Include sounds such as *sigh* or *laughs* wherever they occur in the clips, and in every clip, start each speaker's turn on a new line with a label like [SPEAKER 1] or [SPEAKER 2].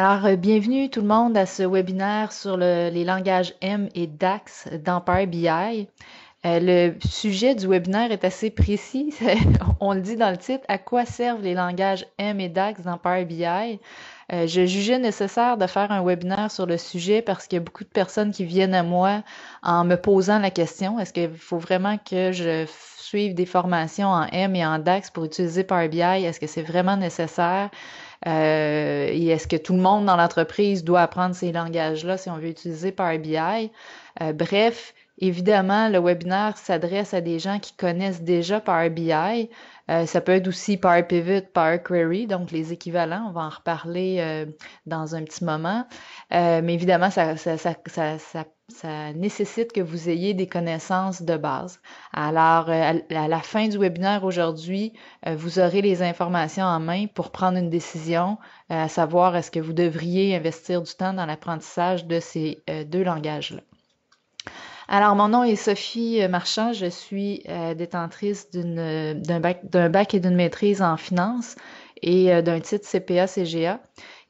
[SPEAKER 1] Alors, euh, bienvenue tout le monde à ce webinaire sur les langages M et DAX dans Power BI. Euh, le sujet du webinaire est assez précis. *laughs* On le dit dans le titre, à quoi servent les langages M et DAX dans Power BI? Euh, je jugeais nécessaire de faire un webinaire sur le sujet parce qu'il y a beaucoup de personnes qui viennent à moi en me posant la question, est-ce qu'il faut vraiment que je suive des formations en M et en DAX pour utiliser Power BI? Est-ce que c'est vraiment nécessaire? Euh, et est-ce que tout le monde dans l'entreprise doit apprendre ces langages-là si on veut utiliser Power BI? Euh, bref, évidemment, le webinaire s'adresse à des gens qui connaissent déjà Power BI. Euh, ça peut être aussi Power Pivot, Power Query, donc les équivalents. On va en reparler dans un petit moment. mais évidemment, ça, ça, ça, ça ça nécessite que vous ayez des connaissances de base. Alors, euh, à la fin du webinaire aujourd'hui, euh, vous aurez les informations en main pour prendre une décision, euh, à savoir est-ce que vous devriez investir du temps dans l'apprentissage de ces deux langages-là. Alors, mon nom est Sophie Marchand, je suis détentrice d'un bac, et d'une maîtrise en finance et d'un titre CPA-CGA.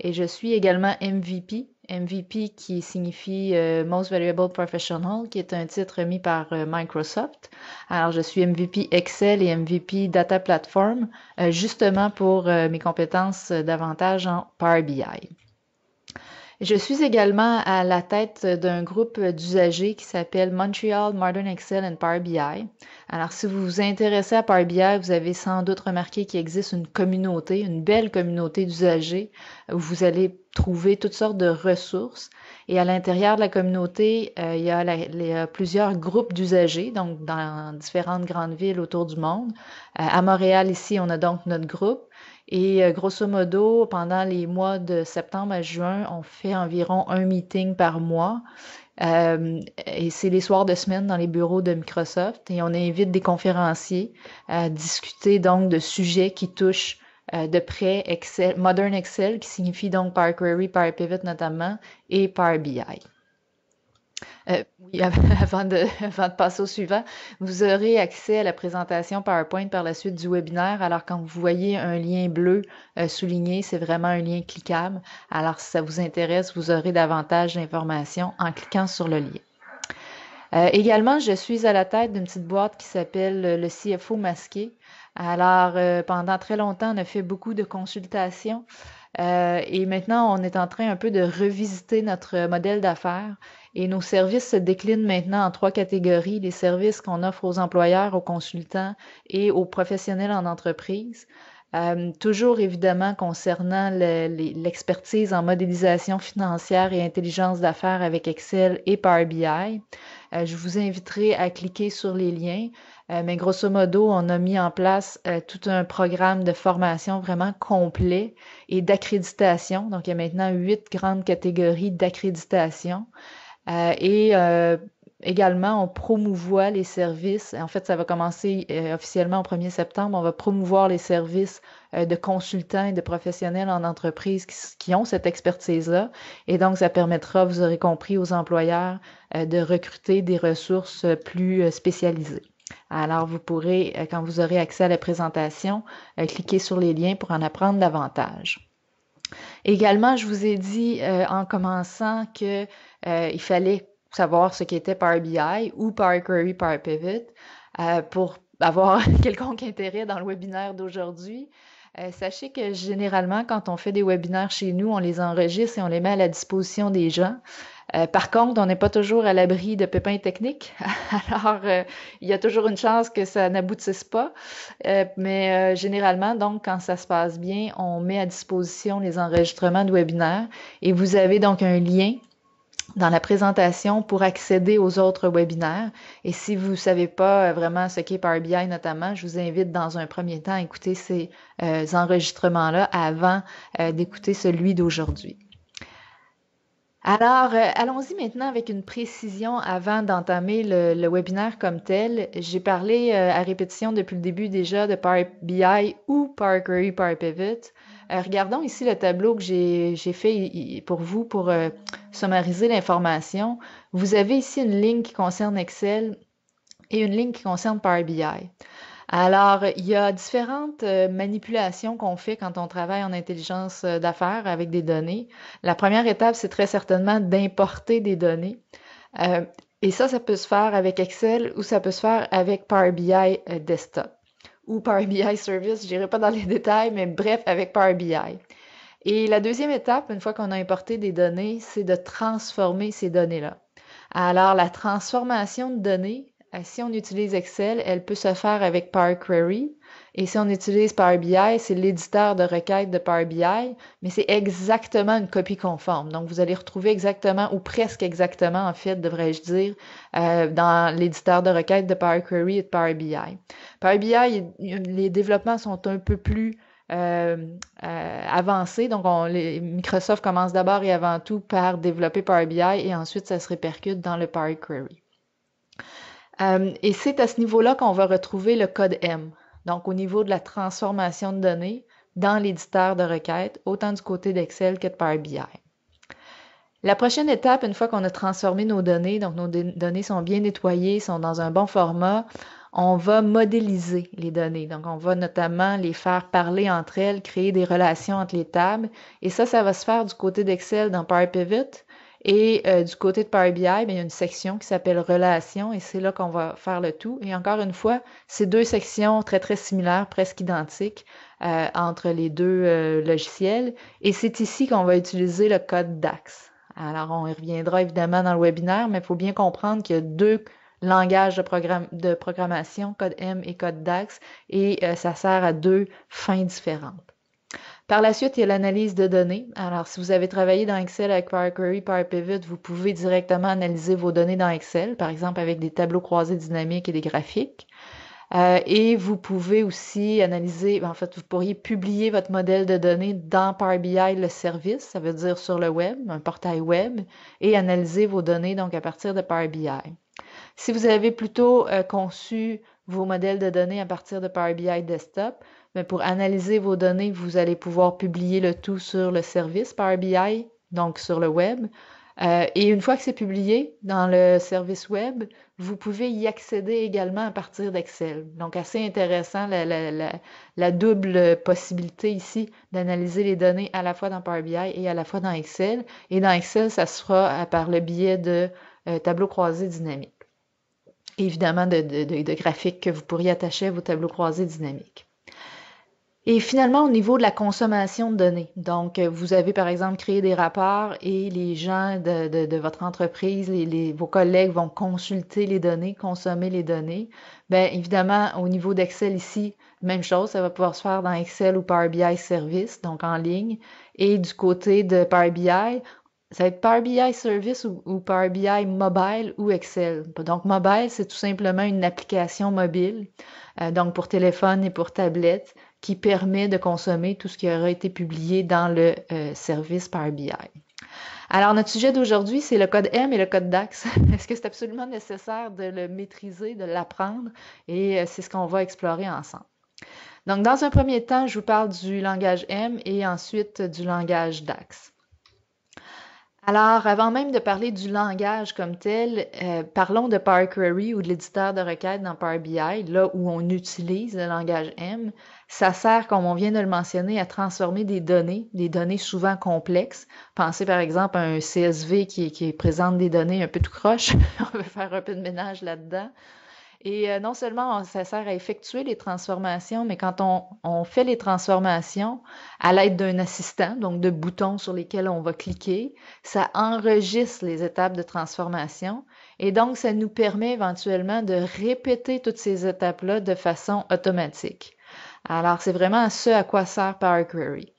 [SPEAKER 1] Et je suis également MVP MVP qui signifie euh, Most Valuable Professional, qui est un titre mis par euh, Microsoft. Alors, je suis MVP Excel et MVP Data Platform, euh, justement pour mes compétences davantage en Power BI. Je suis également à la tête d'un groupe d'usagers qui s'appelle Montreal Modern Excel and Power BI. Alors, si vous vous intéressez à Power BI, vous avez sans doute remarqué qu'il existe une communauté, une belle communauté d'usagers où vous allez trouver toutes sortes de ressources. Et à l'intérieur de la communauté, euh, il y a euh, plusieurs groupes d'usagers, donc dans différentes grandes villes autour du monde. Euh, à Montréal, ici, on a donc notre groupe. Et grosso modo, pendant les mois de septembre à juin, on fait environ un meeting par mois. et c'est les soirs de semaine dans les bureaux de Microsoft. Et on invite des conférenciers à discuter donc de sujets qui touchent euh, de près Excel, Modern Excel, qui signifie donc Power Query, Power Pivot notamment, et Power BI. Euh, oui, *laughs* avant de, avant de, passer au suivant, vous aurez accès à la présentation PowerPoint par la suite du webinaire. Alors, quand vous voyez un lien bleu euh, souligné, c'est vraiment un lien cliquable. Alors, si ça vous intéresse, vous aurez davantage d'informations en cliquant sur le lien. Euh, également, je suis à la tête d'une petite boîte qui s'appelle le CFO masqué, alors, euh, pendant très longtemps, on a fait beaucoup de consultations euh, et maintenant, on est en train un peu de revisiter notre modèle d'affaires et nos services se déclinent maintenant en trois catégories, les services qu'on offre aux employeurs, aux consultants et aux professionnels en entreprise. Euh, toujours évidemment concernant l'expertise en modélisation financière et intelligence d'affaires avec Excel et Power BI. Euh, je vous inviterai à cliquer sur les liens. Euh, mais grosso modo, on a mis en place euh, tout un programme de formation vraiment complet et d'accréditation. Donc, il y a maintenant huit grandes catégories d'accréditation. et également, on promouvoit les services. En fait, ça va commencer euh, officiellement au 1er septembre. On va promouvoir les services euh, de consultants et de professionnels en entreprise qui, ont cette expertise-là. Et donc, ça permettra, vous aurez compris, aux employeurs euh, de recruter des ressources plus spécialisées. Alors, vous pourrez, quand vous aurez accès à la présentation, cliquer sur les liens pour en apprendre davantage. Également, je vous ai dit en commençant qu'il euh, fallait savoir ce qu'était Power BI ou Power Query, Power Pivot euh, pour avoir *laughs* quelconque intérêt dans le webinaire d'aujourd'hui. Euh, sachez que généralement, quand on fait des webinaires chez nous, on les enregistre et on les met à la disposition des gens. Euh, par contre, on n'est pas toujours à l'abri de pépins techniques. *laughs* Alors, euh, il y a toujours une chance que ça n'aboutisse pas. Euh, mais euh, généralement, donc, quand ça se passe bien, on met à disposition les enregistrements de webinaires et vous avez donc un lien dans la présentation pour accéder aux autres webinaires. Et si vous ne savez pas euh, vraiment ce qu'est Power BI notamment, je vous invite dans un premier temps à écouter ces euh, enregistrements-là avant euh, d'écouter celui d'aujourd'hui. Alors, allons-y maintenant avec une précision avant d'entamer le, le, webinaire comme tel. J'ai parlé à répétition depuis le début déjà de Power BI ou Power Query, Power Pivot. Euh, regardons ici le tableau que j'ai fait pour vous pour euh, summariser l'information. Vous avez ici une ligne qui concerne Excel et une ligne qui concerne Power BI. Alors, il y a différentes euh, manipulations qu'on fait quand on travaille en intelligence euh, d'affaires avec des données. La première étape, c'est très certainement d'importer des données. et ça, ça peut se faire avec Excel ou ça peut se faire avec Power BI Desktop ou Power BI Service, je n'irai pas dans les *laughs* détails, mais bref, avec Power BI. Et la deuxième étape, une fois qu'on a importé des données, c'est de transformer ces données-là. Alors, la transformation de données, euh, si on utilise Excel, elle peut se faire avec Power Query, et si on utilise Power BI, c'est l'éditeur de requête de Power BI, mais c'est exactement une copie conforme. Donc, vous allez retrouver exactement, ou presque exactement, en fait, devrais-je dire, euh, dans l'éditeur de requête de Power Query et de Power BI. Power BI, les développements sont un peu plus euh, euh, avancés. Donc, on, les, Microsoft commence d'abord et avant tout par développer Power BI et ensuite, ça se répercute dans le Power Query. Euh, et c'est à ce niveau-là qu'on va retrouver le code M. Donc, au niveau de la transformation de données dans l'éditeur de requêtes, autant du côté d'Excel que de Power BI. La prochaine étape, une fois qu'on a transformé nos données, donc nos données sont bien nettoyées, sont dans un bon format, on va modéliser les données. Donc, on va notamment les faire parler entre elles, créer des relations entre les tables. Et ça, ça va se faire du côté d'Excel dans Power Pivot. Et euh, du côté de Power BI, ben, il y a une section qui s'appelle Relations et c'est là qu'on va faire le tout. Et encore une fois, c'est deux sections très, très similaires, presque identiques euh, entre les deux euh, logiciels. Et c'est ici qu'on va utiliser le code DAX. Alors, on y reviendra évidemment dans le webinaire, mais il faut bien comprendre qu'il y a deux langages de, programme, de programmation, code M et code DAX, et ça sert à deux fins différentes. Par la suite, il y a l'analyse de données. Alors, si vous avez travaillé dans Excel avec Power Query, Power Pivot, vous pouvez directement analyser vos données dans Excel, par exemple avec des tableaux croisés dynamiques et des graphiques. Euh, et vous pouvez aussi analyser, ben, en fait, vous pourriez publier votre modèle de données dans Power BI, le service, ça veut dire sur le web, un portail web, et analyser vos données donc à partir de Power BI. Si vous avez plutôt euh, conçu vos modèles de données à partir de Power BI Desktop, mais pour analyser vos données, vous allez pouvoir publier le tout sur le service Power BI, donc sur le web. Euh, et une fois que c'est publié dans le service web, vous pouvez y accéder également à partir d'Excel. Donc, assez intéressant la, double possibilité ici d'analyser les données à la fois dans Power BI et à la fois dans Excel. Et dans Excel, ça sera fera par le biais de euh, tableaux croisés dynamiques. évidemment, de, de graphiques que vous pourriez attacher à vos tableaux croisés dynamiques. Et finalement, au niveau de la consommation de données, donc euh, vous avez par exemple créé des rapports et les gens de, votre entreprise, les, vos collègues vont consulter les données, consommer les données. Bien évidemment, au niveau d'Excel ici, même chose, ça va pouvoir se faire dans Excel ou Power BI Service, donc en ligne. Et du côté de Power BI, ça va être Power BI Service ou, ou Power BI Mobile ou Excel. Donc, mobile, c'est tout simplement une application mobile, euh, donc pour téléphone et pour tablette, qui permet de consommer tout ce qui aura été publié dans le euh, service Power BI. Alors, notre sujet d'aujourd'hui, c'est le code M et le code DAX. *laughs* Est-ce que c'est absolument nécessaire de le maîtriser, de l'apprendre? Et euh, c'est ce qu'on va explorer ensemble. Donc, dans un premier temps, je vous parle du langage M et ensuite du langage DAX. Alors, avant même de parler du langage comme tel, euh, parlons de Power Query ou de l'éditeur de requêtes dans Power BI, là où on utilise le langage M. Ça sert, comme on vient de le mentionner, à transformer des données, des données souvent complexes. Pensez par exemple à un CSV qui, qui présente des données un peu tout croche. *laughs* on veut faire un peu de ménage là-dedans. Et euh, non seulement ça sert à effectuer les transformations, mais quand on, on fait les transformations à l'aide d'un assistant, donc de boutons sur lesquels on va cliquer, ça enregistre les étapes de transformation. Et donc, ça nous permet éventuellement de répéter toutes ces étapes-là de façon automatique. Alors, c'est vraiment ce à quoi sert Power Query.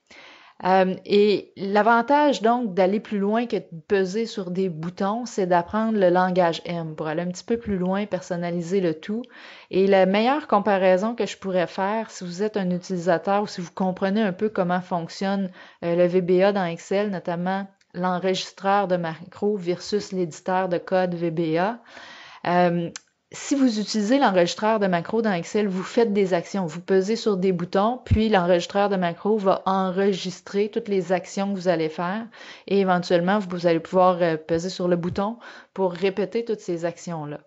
[SPEAKER 1] Euh, et l'avantage donc d'aller plus loin que de peser sur des boutons, c'est d'apprendre le langage M pour aller un petit peu plus loin, personnaliser le tout. Et la meilleure comparaison que je pourrais faire, si vous êtes un utilisateur ou si vous comprenez un peu comment fonctionne euh, le VBA dans Excel, notamment l'enregistreur de macro versus l'éditeur de code VBA, euh, si vous utilisez l'enregistreur de macro dans Excel, vous faites des actions. Vous pesez sur des boutons, puis l'enregistreur de macro va enregistrer toutes les actions que vous allez faire et éventuellement, vous allez pouvoir euh, peser sur le bouton pour répéter toutes ces actions-là.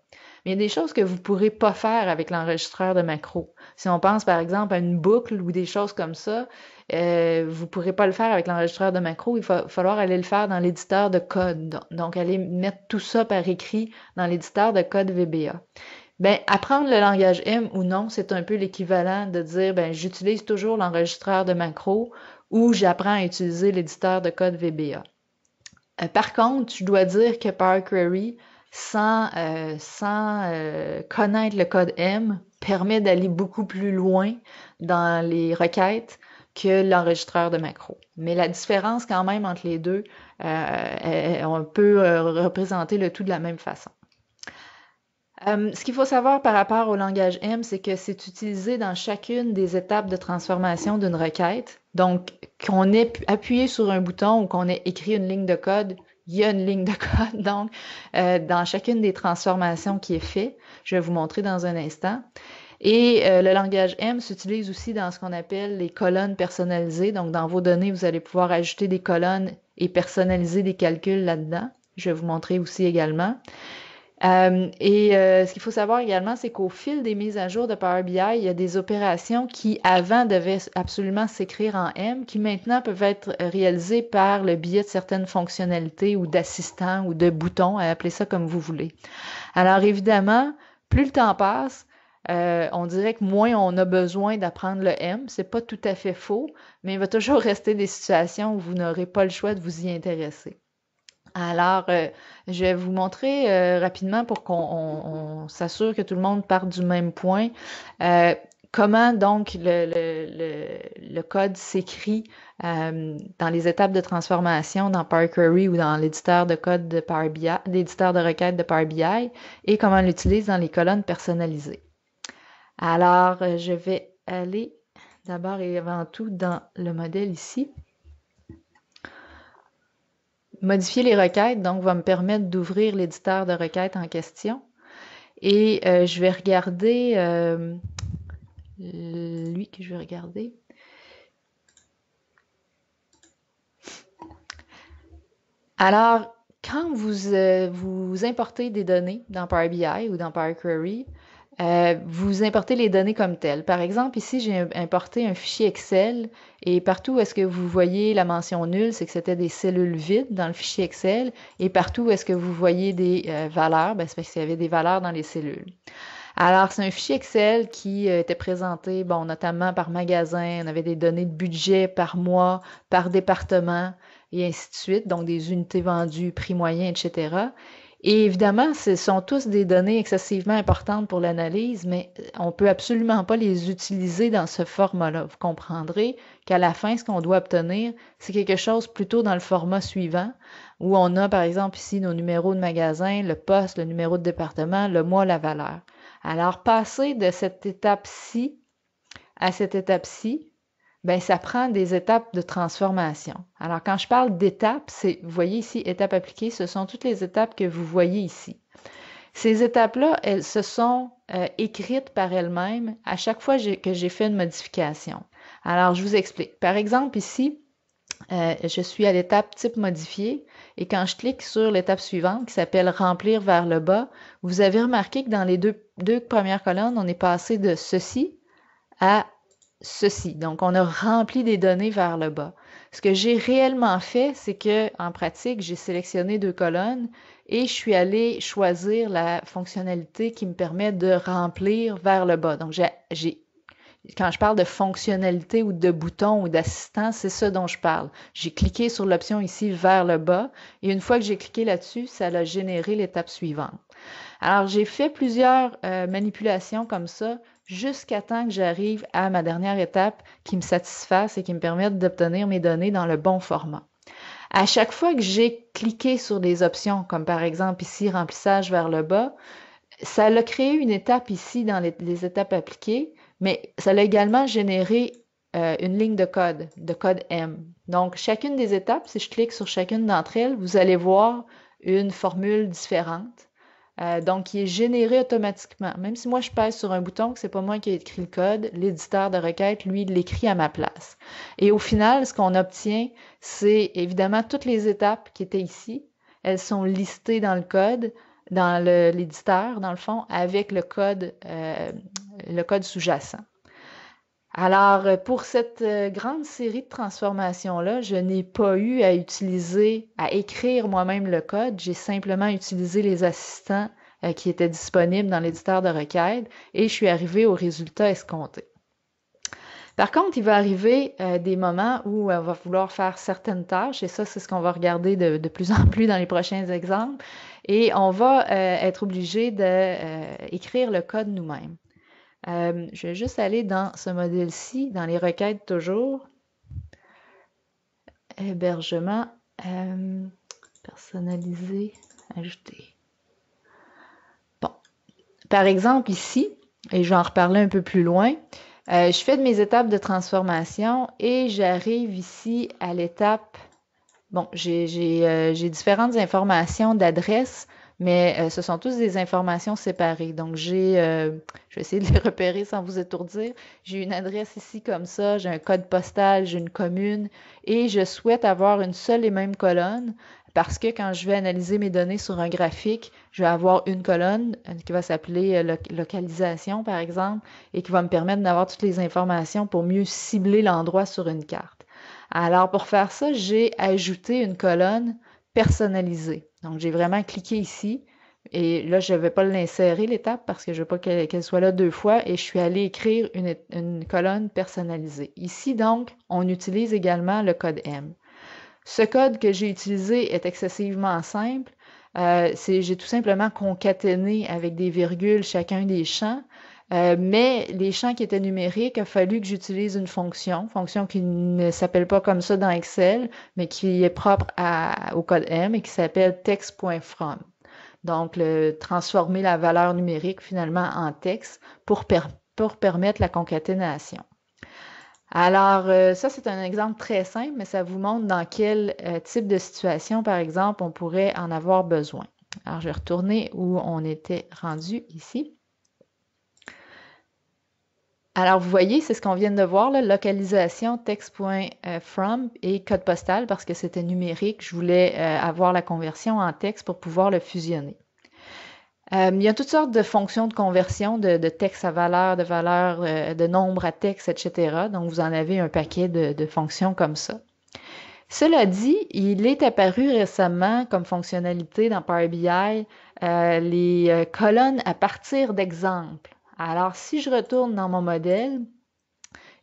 [SPEAKER 1] Mais il y a des choses que vous ne pourrez pas faire avec l'enregistreur de macro. Si on pense par exemple à une boucle ou des choses comme ça, euh, vous ne pourrez pas le faire avec l'enregistreur de macro, Il va falloir aller le faire dans l'éditeur de code. Donc, aller mettre tout ça par écrit dans l'éditeur de code VBA. Ben, apprendre le langage M ou non, c'est un peu l'équivalent de dire ben, j'utilise toujours l'enregistreur de macro ou j'apprends à utiliser l'éditeur de code VBA. Euh, par contre, tu dois dire que Power Query, sans, euh, euh, connaître le code M, permet d'aller beaucoup plus loin dans les requêtes que l'enregistreur de macro. Mais la différence quand même entre les deux, on peut représenter le tout de la même façon. Euh, ce qu'il faut savoir par rapport au langage M, c'est que c'est utilisé dans chacune des étapes de transformation d'une requête. Donc, qu'on ait appuyé sur un bouton ou qu'on ait écrit une ligne de code, il y a une ligne de *laughs* code. Donc, euh, dans chacune des transformations qui est faite, je vais vous montrer dans un instant. Et euh, le langage M s'utilise aussi dans ce qu'on appelle les colonnes personnalisées. Donc, dans vos données, vous allez pouvoir ajouter des colonnes et personnaliser des calculs là-dedans. Je vais vous montrer aussi également. Euh, et euh, ce qu'il faut savoir également, c'est qu'au fil des mises à jour de Power BI, il y a des opérations qui avant devaient absolument s'écrire en M, qui maintenant peuvent être réalisées par le biais de certaines fonctionnalités ou d'assistants ou de boutons, appelez ça comme vous voulez. Alors évidemment, plus le temps passe, euh, on dirait que moins on a besoin d'apprendre le M. C'est pas tout à fait faux, mais il va toujours *laughs* rester des situations où vous n'aurez pas le choix de vous y intéresser. Alors, euh, je vais vous montrer euh, rapidement pour qu'on s'assure que tout le monde part du même point. Euh, comment donc le, code s'écrit dans les étapes de transformation dans Power Query ou dans l'éditeur de code de Power BI, l'éditeur de requête de Power BI et comment on l'utilise dans les colonnes personnalisées. Alors, je vais aller d'abord et avant tout dans le modèle ici modifier les requêtes, donc, va me permettre d'ouvrir l'éditeur de requêtes en question. Et euh, je vais regarder, euh, lui que je vais regarder. Alors, quand vous, euh, vous importez des données dans Power BI ou dans Power Query, euh, vous importez les données comme telles. Par exemple, ici, j'ai importé un fichier Excel et partout où est-ce que vous voyez la mention nulle, c'est que c'était des cellules vides dans le fichier Excel et partout où est-ce que vous voyez des euh, valeurs, valeurs, ben, c'est parce qu'il y avait des valeurs dans les cellules. Alors, c'est un fichier Excel qui euh, était présenté, bon, notamment par magasin, on avait des données de budget par mois, par département et ainsi de suite, donc des unités vendues, prix moyen, etc. Et évidemment, ce sont tous des données excessivement importantes pour l'analyse, mais euh, on ne peut absolument pas les utiliser dans ce format-là. Vous comprendrez qu'à la fin, ce qu'on doit obtenir, c'est quelque chose plutôt dans le format suivant, où on a par exemple ici nos numéros de magasin, le poste, le numéro de département, le mois, la valeur. Alors, passer de cette étape-ci à cette étape-ci, ben ça prend des étapes de transformation. Alors, quand je parle d'étapes, c'est, vous voyez ici, étape appliquée, ce sont toutes les étapes que vous voyez ici. Ces étapes-là, elles se sont euh, écrites par elles-mêmes à chaque fois que j'ai fait une modification. Alors, je vous explique. Par exemple, ici, euh, je suis à l'étape type modifié et quand je clique sur l'étape suivante qui s'appelle remplir vers le bas, vous avez remarqué que dans les deux, deux premières colonnes, on est passé de ceci à ceci. Donc, on a rempli des données vers le bas. Ce que j'ai réellement fait, c'est que en pratique, j'ai sélectionné deux colonnes et je suis allé choisir la fonctionnalité qui me permet de remplir vers le bas. Donc, j'ai quand je parle de fonctionnalité ou de bouton ou d'assistant, c'est ce dont je parle. J'ai cliqué sur l'option ici vers le bas et une fois que j'ai cliqué là-dessus, ça a généré l'étape suivante. Alors, j'ai fait plusieurs euh, manipulations comme ça jusqu'à temps que j'arrive à ma dernière étape qui me satisfasse et qui me permette d'obtenir mes données dans le bon format. À chaque fois que j'ai cliqué sur des options, comme par exemple ici remplissage vers le bas, ça a créé une étape ici dans les, étapes appliquées, mais ça l'a également généré euh, une ligne de code, de code M. Donc, chacune des étapes, si je clique sur chacune d'entre elles, vous allez voir une formule différente euh, donc il est généré automatiquement. Même si moi je passe sur un bouton, que c'est pas moi qui ai écrit le code, l'éditeur de requête, lui, l'écrit à ma place. Et au final, ce qu'on obtient, c'est évidemment toutes les étapes qui étaient ici. Elles sont listées dans le code, dans l'éditeur, dans le fond, avec le code, euh, le code sous-jacent. Alors, euh, pour cette euh, grande série de transformations-là, je n'ai pas eu à utiliser, à écrire moi-même le code. J'ai simplement utilisé les assistants euh, qui étaient disponibles dans l'éditeur de requêtes et je suis arrivée au résultat escompté. Par contre, il va arriver des moments où on va vouloir faire certaines tâches, et ça, c'est ce qu'on va regarder de, plus en plus dans les prochains exemples, et on va être obligé d'écrire le code nous-mêmes. Euh, je vais juste aller dans ce modèle-ci, dans les requêtes toujours. Hébergement, euh, personnalisé, ajouter. Bon. Par exemple, ici, et je vais en reparler un peu plus loin, euh, je fais de mes étapes de transformation et j'arrive ici à l'étape. Bon, j'ai différentes informations d'adresse mais euh, ce sont tous des informations séparées. Donc, j'ai, euh, je vais essayer de les *laughs* repérer sans vous étourdir. J'ai une adresse ici comme ça, j'ai un code postal, j'ai une commune, et je souhaite avoir une seule et même colonne parce que quand je vais analyser mes données sur un graphique, je vais avoir une colonne euh, qui va s'appeler localisation, par exemple, et qui va me permettre d'avoir toutes les informations pour mieux cibler l'endroit sur une carte. Alors, pour faire ça, j'ai ajouté une colonne personnalisé. Donc, j'ai vraiment cliqué ici. Et là, je ne vais pas l'insérer, l'étape, parce que je ne veux pas qu'elle soit là deux fois. Et je suis allée écrire une, colonne personnalisée. Ici, donc, on utilise également le code M. Ce code que j'ai utilisé est excessivement simple. Euh, j'ai tout simplement concaténé avec des virgules chacun des champs euh, mais les champs qui étaient numériques, il a fallu que j'utilise une fonction, fonction qui ne s'appelle pas comme ça dans Excel, mais qui est propre au code M et qui s'appelle text.from. Donc, transformer la valeur numérique finalement en texte pour, permettre la concaténation. Alors, euh, ça, c'est un exemple très simple, mais ça vous montre dans quel euh, type de situation, par exemple, on pourrait en avoir besoin. Alors, je vais retourner où on était rendu ici. Alors, vous voyez, c'est ce qu'on vient de voir, là, localisation, text.from euh, et code postal parce que c'était numérique. Je voulais euh, avoir la conversion en texte pour pouvoir le fusionner. Euh, il y a toutes sortes de fonctions de conversion, de, texte à valeur, de valeur, de nombre à texte, etc. Donc, vous en avez un paquet de, fonctions comme ça. Cela dit, il est apparu récemment comme fonctionnalité dans Power BI les colonnes à partir d'exemples. Alors, si je retourne dans mon modèle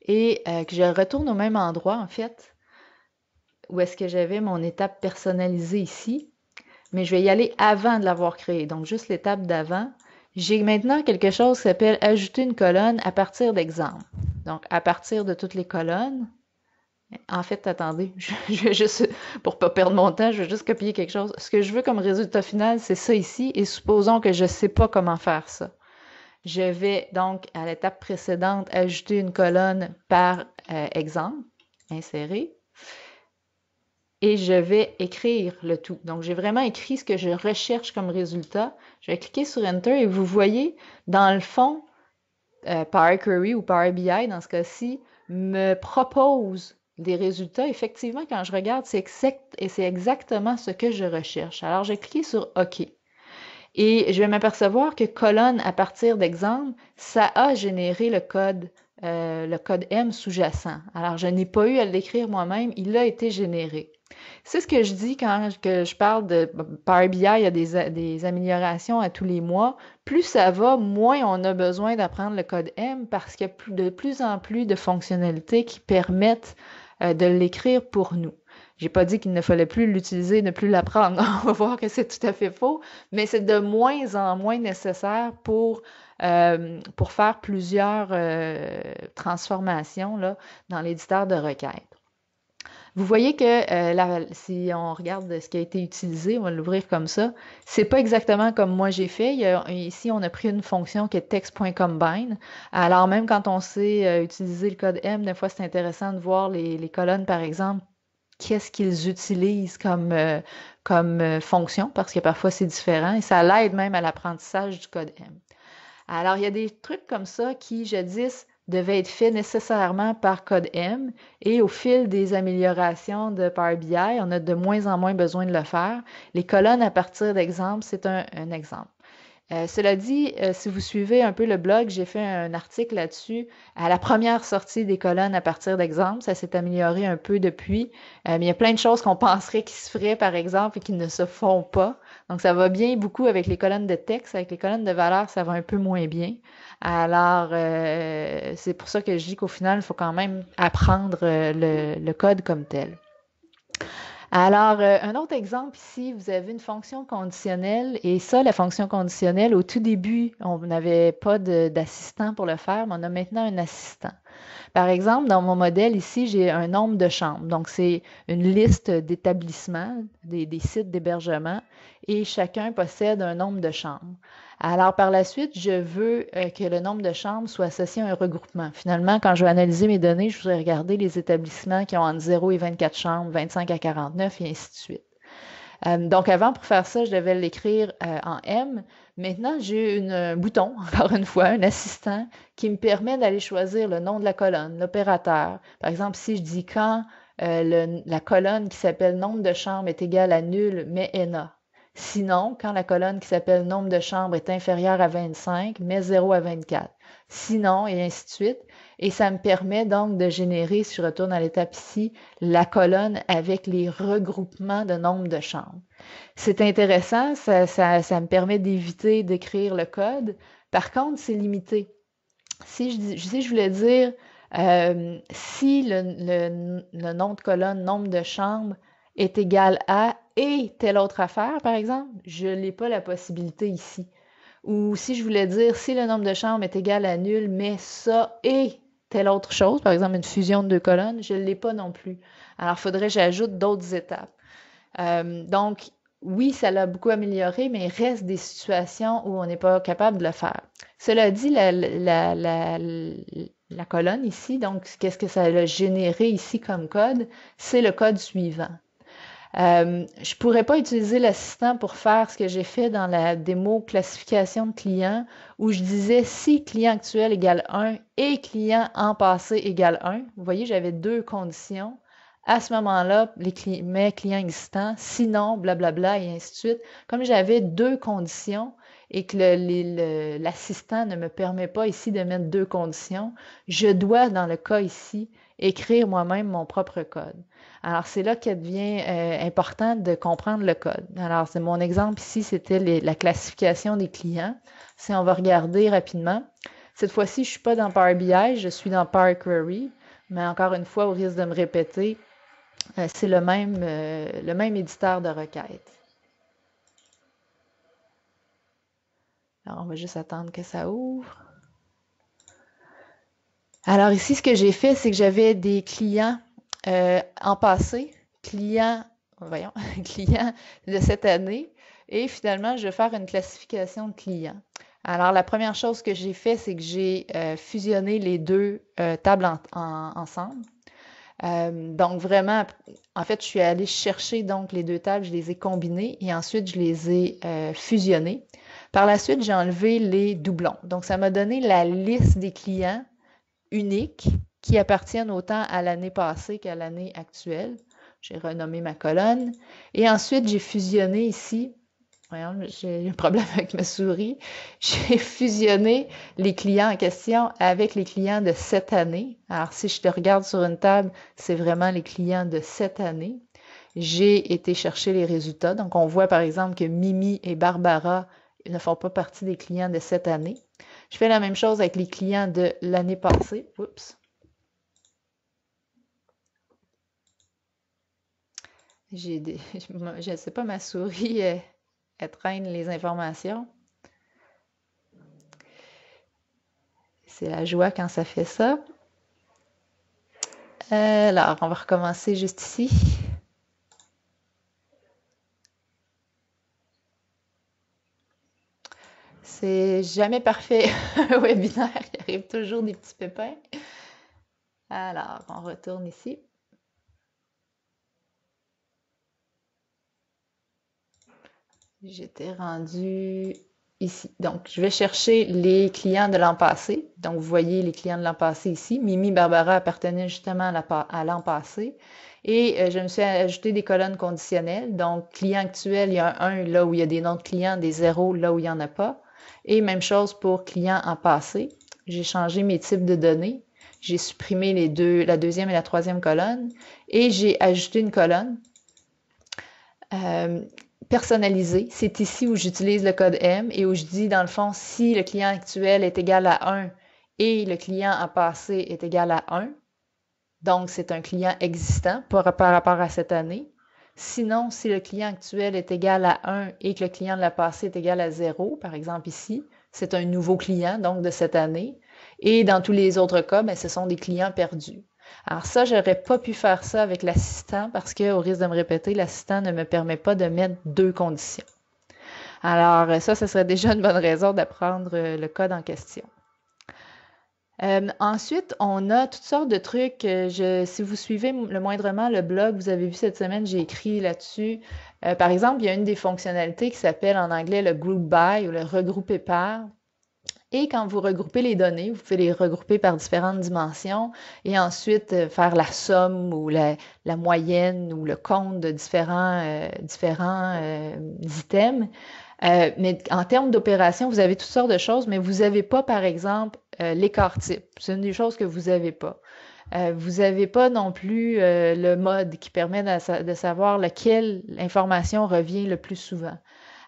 [SPEAKER 1] et euh, que je retourne au même endroit, en fait, où est-ce que j'avais mon étape personnalisée ici, mais je vais y aller avant de l'avoir créé. donc juste l'étape d'avant. J'ai maintenant quelque chose qui s'appelle ajouter une colonne à partir d'exemples. Donc, à partir de toutes les colonnes, en fait, attendez, *laughs* je, vais juste, pour ne pas perdre mon temps, je vais juste copier quelque chose. Ce que je veux comme résultat final, c'est ça ici, et supposons que je ne sais pas comment faire ça. Je vais donc à l'étape précédente ajouter une colonne par euh, exemple, insérer, et je vais écrire le tout. Donc, j'ai vraiment écrit ce que je recherche comme résultat. Je vais cliquer sur Enter et vous voyez, dans le fond, euh, Power Query ou Power BI, dans ce cas-ci, me propose des résultats. Effectivement, quand je regarde, c'est et c'est exactement ce que je recherche. Alors, j'ai cliqué sur OK. Et je vais m'apercevoir que colonne à partir d'exemple, ça a généré le code, euh, le code M sous-jacent. Alors, je n'ai pas eu à l'écrire moi-même, il a été généré. C'est ce que je dis quand que je parle de Power BI, il y a des, des, améliorations à tous les mois. Plus ça va, moins on a besoin d'apprendre le code M parce qu'il y a de plus en plus de fonctionnalités qui permettent euh, de l'écrire pour nous. J'ai pas dit qu'il ne fallait plus l'utiliser, ne plus l'apprendre. *laughs* On va voir que c'est tout à fait faux, mais c'est de moins en moins nécessaire pour, euh, pour faire plusieurs euh, transformations là, dans l'éditeur de requêtes. Vous voyez que euh, si on regarde ce qui a été utilisé, on va l'ouvrir comme ça, c'est pas exactement comme moi j'ai fait. ici, on a pris une fonction qui est text.combine. Alors même quand on sait utiliser le code M, des fois c'est intéressant de voir les, les colonnes, par exemple, qu'est-ce qu'ils utilisent comme, euh, comme euh, fonction, parce que parfois c'est différent, et ça l'aide même à l'apprentissage du code M. Alors, il y a des trucs comme ça qui, je dis, devaient être faits nécessairement par code M, et au fil des améliorations de Power BI, on a de moins en moins besoin de le faire. Les colonnes à partir d'exemples, c'est un exemple. Euh, cela dit, euh, si vous suivez un peu le blog, j'ai fait un article là-dessus à la première sortie des colonnes à partir d'exemples. Ça s'est amélioré un peu depuis, euh, mais il y a plein de choses qu'on penserait qui se feraient, par exemple, et qui ne se font pas. Donc, ça va bien beaucoup avec les colonnes de texte. Avec les colonnes de valeur, ça va un peu moins bien. Alors, c'est pour ça que je dis qu'au final, il faut quand même apprendre le code comme tel. Alors, euh, un autre exemple ici, vous avez une fonction conditionnelle et ça, la fonction conditionnelle, au tout début, on n'avait pas d'assistant pour le faire, mais on a maintenant un assistant. Par exemple, dans mon modèle ici, j'ai un nombre de chambres. Donc, c'est une liste d'établissements, des, sites d'hébergement, et chacun possède un nombre de chambres. Alors, par la suite, je veux euh, que le nombre de chambres soit associé à un regroupement. Finalement, quand je vais analyser mes données, je voudrais regarder les établissements qui ont entre 0 et 24 chambres, 25 à 49 et ainsi de suite. Euh, donc, avant, pour faire ça, je devais l'écrire euh, en M, Maintenant, j'ai un euh, bouton, *laughs* encore une fois, un assistant qui me permet d'aller choisir le nom de la colonne, l'opérateur. Par exemple, si je dis quand euh, la colonne qui s'appelle nombre de chambres est égale à nul, mais NA. Sinon, quand la colonne qui s'appelle nombre de chambres est inférieure à 25, mais 0 à 24. Sinon, et ainsi de suite. Et ça me permet donc de générer, si je retourne à l'étape ici, la colonne avec les regroupements de nombre de chambres. C'est intéressant, ça, me permet d'éviter d'écrire le code. Par contre, c'est limité. Si je, je voulais dire euh, si le, le, nom de colonne, nombre de chambres est égal à et telle autre affaire, par exemple, je n'ai pas la possibilité ici. Ou si je voulais dire si le nombre de chambres est égal à nul, mais ça et telle autre chose, par exemple une fusion de deux colonnes, je ne l'ai pas non plus. Alors, il faudrait que j'ajoute d'autres étapes. Euh, donc, oui, ça l'a beaucoup amélioré, mais il reste des situations où on n'est pas capable de le faire. Cela dit, la, la colonne ici, donc qu'est-ce que ça a généré ici comme code? C'est le code suivant. Euh, je ne pourrais pas utiliser l'assistant pour faire ce que j'ai fait dans la démo classification de clients où je disais si client actuel égale 1 et client en passé égale 1. Vous voyez, j'avais deux conditions. À ce moment-là, mes clients existants, sinon, blablabla, et ainsi de suite. Comme j'avais deux conditions, et que l'assistant ne me permet pas ici de mettre deux conditions, je dois, dans le cas ici, écrire moi-même mon propre code. Alors, c'est là qu'il devient euh, important de comprendre le code. Alors, c'est mon exemple ici, c'était la classification des clients. Si on va regarder rapidement, cette fois-ci, je ne suis pas dans Power BI, je suis dans Power Query, mais encore une fois, au risque de me répéter, euh, c'est le, même, euh, le même éditeur de requête. Alors, on va juste attendre que ça ouvre. Alors ici, ce que j'ai fait, c'est que j'avais des clients euh, en passé, clients, voyons, *laughs* clients de cette année, et finalement, je vais faire une classification de clients. Alors, la première chose que j'ai fait, c'est que j'ai euh, fusionné les deux euh, tables ensemble. donc, vraiment, en fait, je suis allée chercher donc les deux tables, je les ai combinées et ensuite, je les ai fusionnées. Par la suite, j'ai enlevé les doublons. Donc, ça m'a donné la liste des clients uniques qui appartiennent autant à l'année passée qu'à l'année actuelle. J'ai renommé ma colonne. Et ensuite, j'ai fusionné ici. J'ai un problème avec ma souris. J'ai fusionné les clients en question avec les clients de cette année. Alors, si je te regarde sur une table, c'est vraiment les clients de cette année. J'ai été chercher les résultats. Donc, on voit par exemple que Mimi et Barbara ne font pas partie des clients de cette année. Je fais la même chose avec les clients de l'année passée. Oups. J'ai *laughs* Je ne sais pas, ma souris, euh, traîne les informations. C'est la joie quand ça fait ça. Euh, alors, on va recommencer juste ici. C'est jamais parfait un *laughs* webinaire, il arrive toujours des petits pépins. Alors, on retourne ici. J'étais rendue ici. Donc, je vais chercher les clients de l'an passé. Donc, vous voyez les clients de l'an passé ici. Mimi Barbara appartenait justement à l'an passé. Et euh, je me suis ajouté des colonnes conditionnelles. Donc, client actuel, il y a un 1 là où il y a des noms de clients, des zéros là où il n'y en a pas. Et même chose pour client en passé. J'ai changé mes types de données. J'ai supprimé les deux, la deuxième et la troisième colonne. Et j'ai ajouté une colonne euh, personnalisée. C'est ici où j'utilise le code M et où je dis, dans le fond, si le client actuel est égal à 1 et le client en passé est égal à 1, donc c'est un client existant par rapport à cette année, Sinon, si le client actuel est égal à 1 et que le client de la passée est égal à 0, par exemple ici, c'est un nouveau client, donc de cette année. Et dans tous les autres cas, ben ce sont des clients perdus. Alors ça, j'aurais pas pu faire ça avec l'assistant parce que, au risque de me répéter, l'assistant ne me permet pas de mettre deux conditions. Alors ça, ce serait déjà une bonne raison d'apprendre euh, le code en question. Euh, ensuite, on a toutes sortes de trucs. Euh, si vous suivez le moindrement le blog, vous avez vu cette semaine, j'ai écrit là-dessus. Euh, par exemple, il y a une des fonctionnalités qui s'appelle en anglais le group by ou le regrouper par. Et quand vous regroupez les données, vous pouvez les regrouper par différentes dimensions et ensuite faire la somme ou la, moyenne ou le compte de différents, différents items. Euh, mais en termes d'opération, vous avez toutes sortes de choses, mais vous n'avez pas, par exemple, euh, l'écart type. C'est une des choses que vous n'avez pas. Euh, vous n'avez pas non plus le mode qui permet de, savoir laquelle information revient le plus souvent.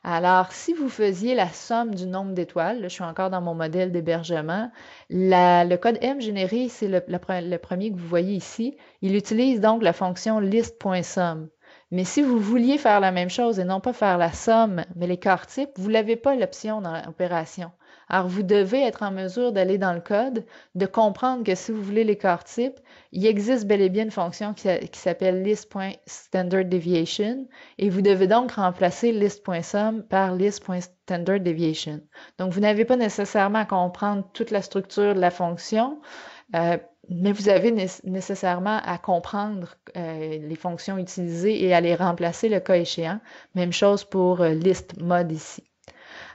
[SPEAKER 1] Alors, si vous faisiez la somme du nombre d'étoiles, je suis encore dans mon modèle d'hébergement, le code M généré, c'est le, le, premier que vous voyez ici, il utilise donc la fonction list.sum. Mais si vous vouliez faire la même chose et non pas faire la somme, mais l'écart type, vous n'avez pas l'option dans l'opération. Alors, vous devez être en mesure d'aller dans le code, de comprendre que si vous voulez l'écart type, il existe bel et bien une fonction qui, s'appelle list.standarddeviation et vous devez donc remplacer list.sum par list.standarddeviation. Donc, vous n'avez pas nécessairement à comprendre toute la structure de la fonction. Euh, mais vous avez nécessairement à comprendre euh, les fonctions utilisées et à les remplacer le cas échéant. Même chose pour euh, liste list mode ici.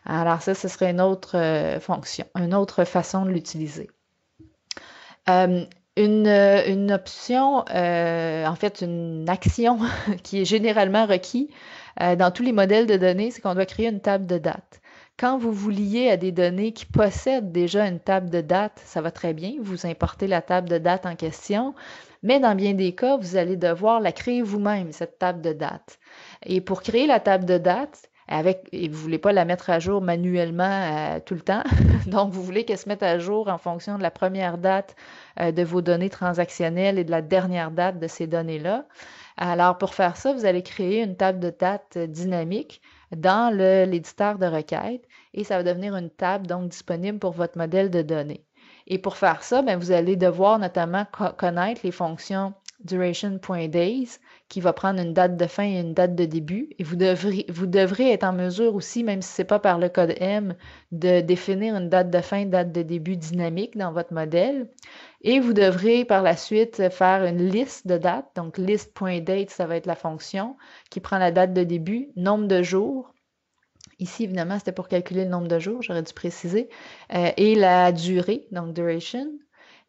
[SPEAKER 1] Alors ça, ce serait une autre euh, fonction, une autre façon de l'utiliser. Une, une, option, en fait une action *laughs* qui est généralement requise dans tous les modèles de données, c'est qu'on doit créer une table de date. Quand vous vous liez à des données qui possèdent déjà une table de date, ça va très bien, vous importez la table de date en question, mais dans bien des cas, vous allez devoir la créer vous-même, cette table de date. Et pour créer la table de date, avec, et vous ne voulez pas la mettre à jour manuellement euh, tout le temps. *laughs* Donc, vous voulez qu'elle se mette à jour en fonction de la première date euh, de vos données transactionnelles et de la dernière date de ces données-là. Alors, pour faire ça, vous allez créer une table de date euh, dynamique dans l'éditeur de requête et ça va devenir une table donc disponible pour votre modèle de données. Et pour faire ça, ben, vous allez devoir notamment connaître les fonctions duration.days qui va prendre une date de fin et une date de début. Et vous devrez, vous devrez être en mesure aussi, même si ce n'est pas par le code M, de définir une date de fin, date de début dynamique dans votre modèle. Et vous devrez par la suite faire une liste de dates. Donc, list.date, ça va être la fonction qui prend la date de début, nombre de jours. Ici, évidemment, c'était pour calculer le nombre de jours, j'aurais dû préciser. Euh, et la durée, donc duration.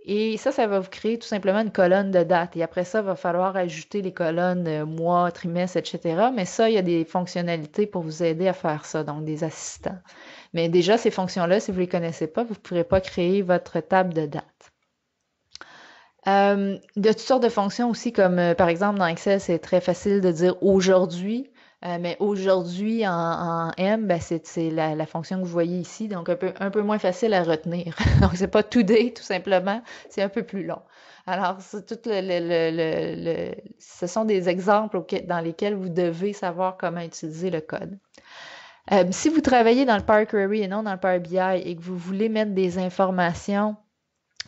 [SPEAKER 1] Et ça, ça va vous créer tout simplement une colonne de dates. Et après ça, il va falloir ajouter les colonnes euh, mois, trimestre, etc. Mais ça, il y a des fonctionnalités pour vous aider à faire ça, donc des assistants. Mais déjà, ces fonctions-là, si vous ne les connaissez pas, vous ne pourrez pas créer votre table de dates. Euh, il y a toutes sortes de fonctions aussi, comme euh, par exemple dans Excel, c'est très facile de dire aujourd'hui, euh, mais aujourd'hui en, M, ben c'est la, fonction que vous voyez ici, donc un peu, un peu moins facile à retenir. *laughs* donc c'est pas today tout simplement, c'est un peu plus long. Alors, tout le, ce sont des exemples dans lesquels vous devez savoir comment utiliser le code. Euh, si vous travaillez dans le Power Query et non dans le Power BI et que vous voulez mettre des informations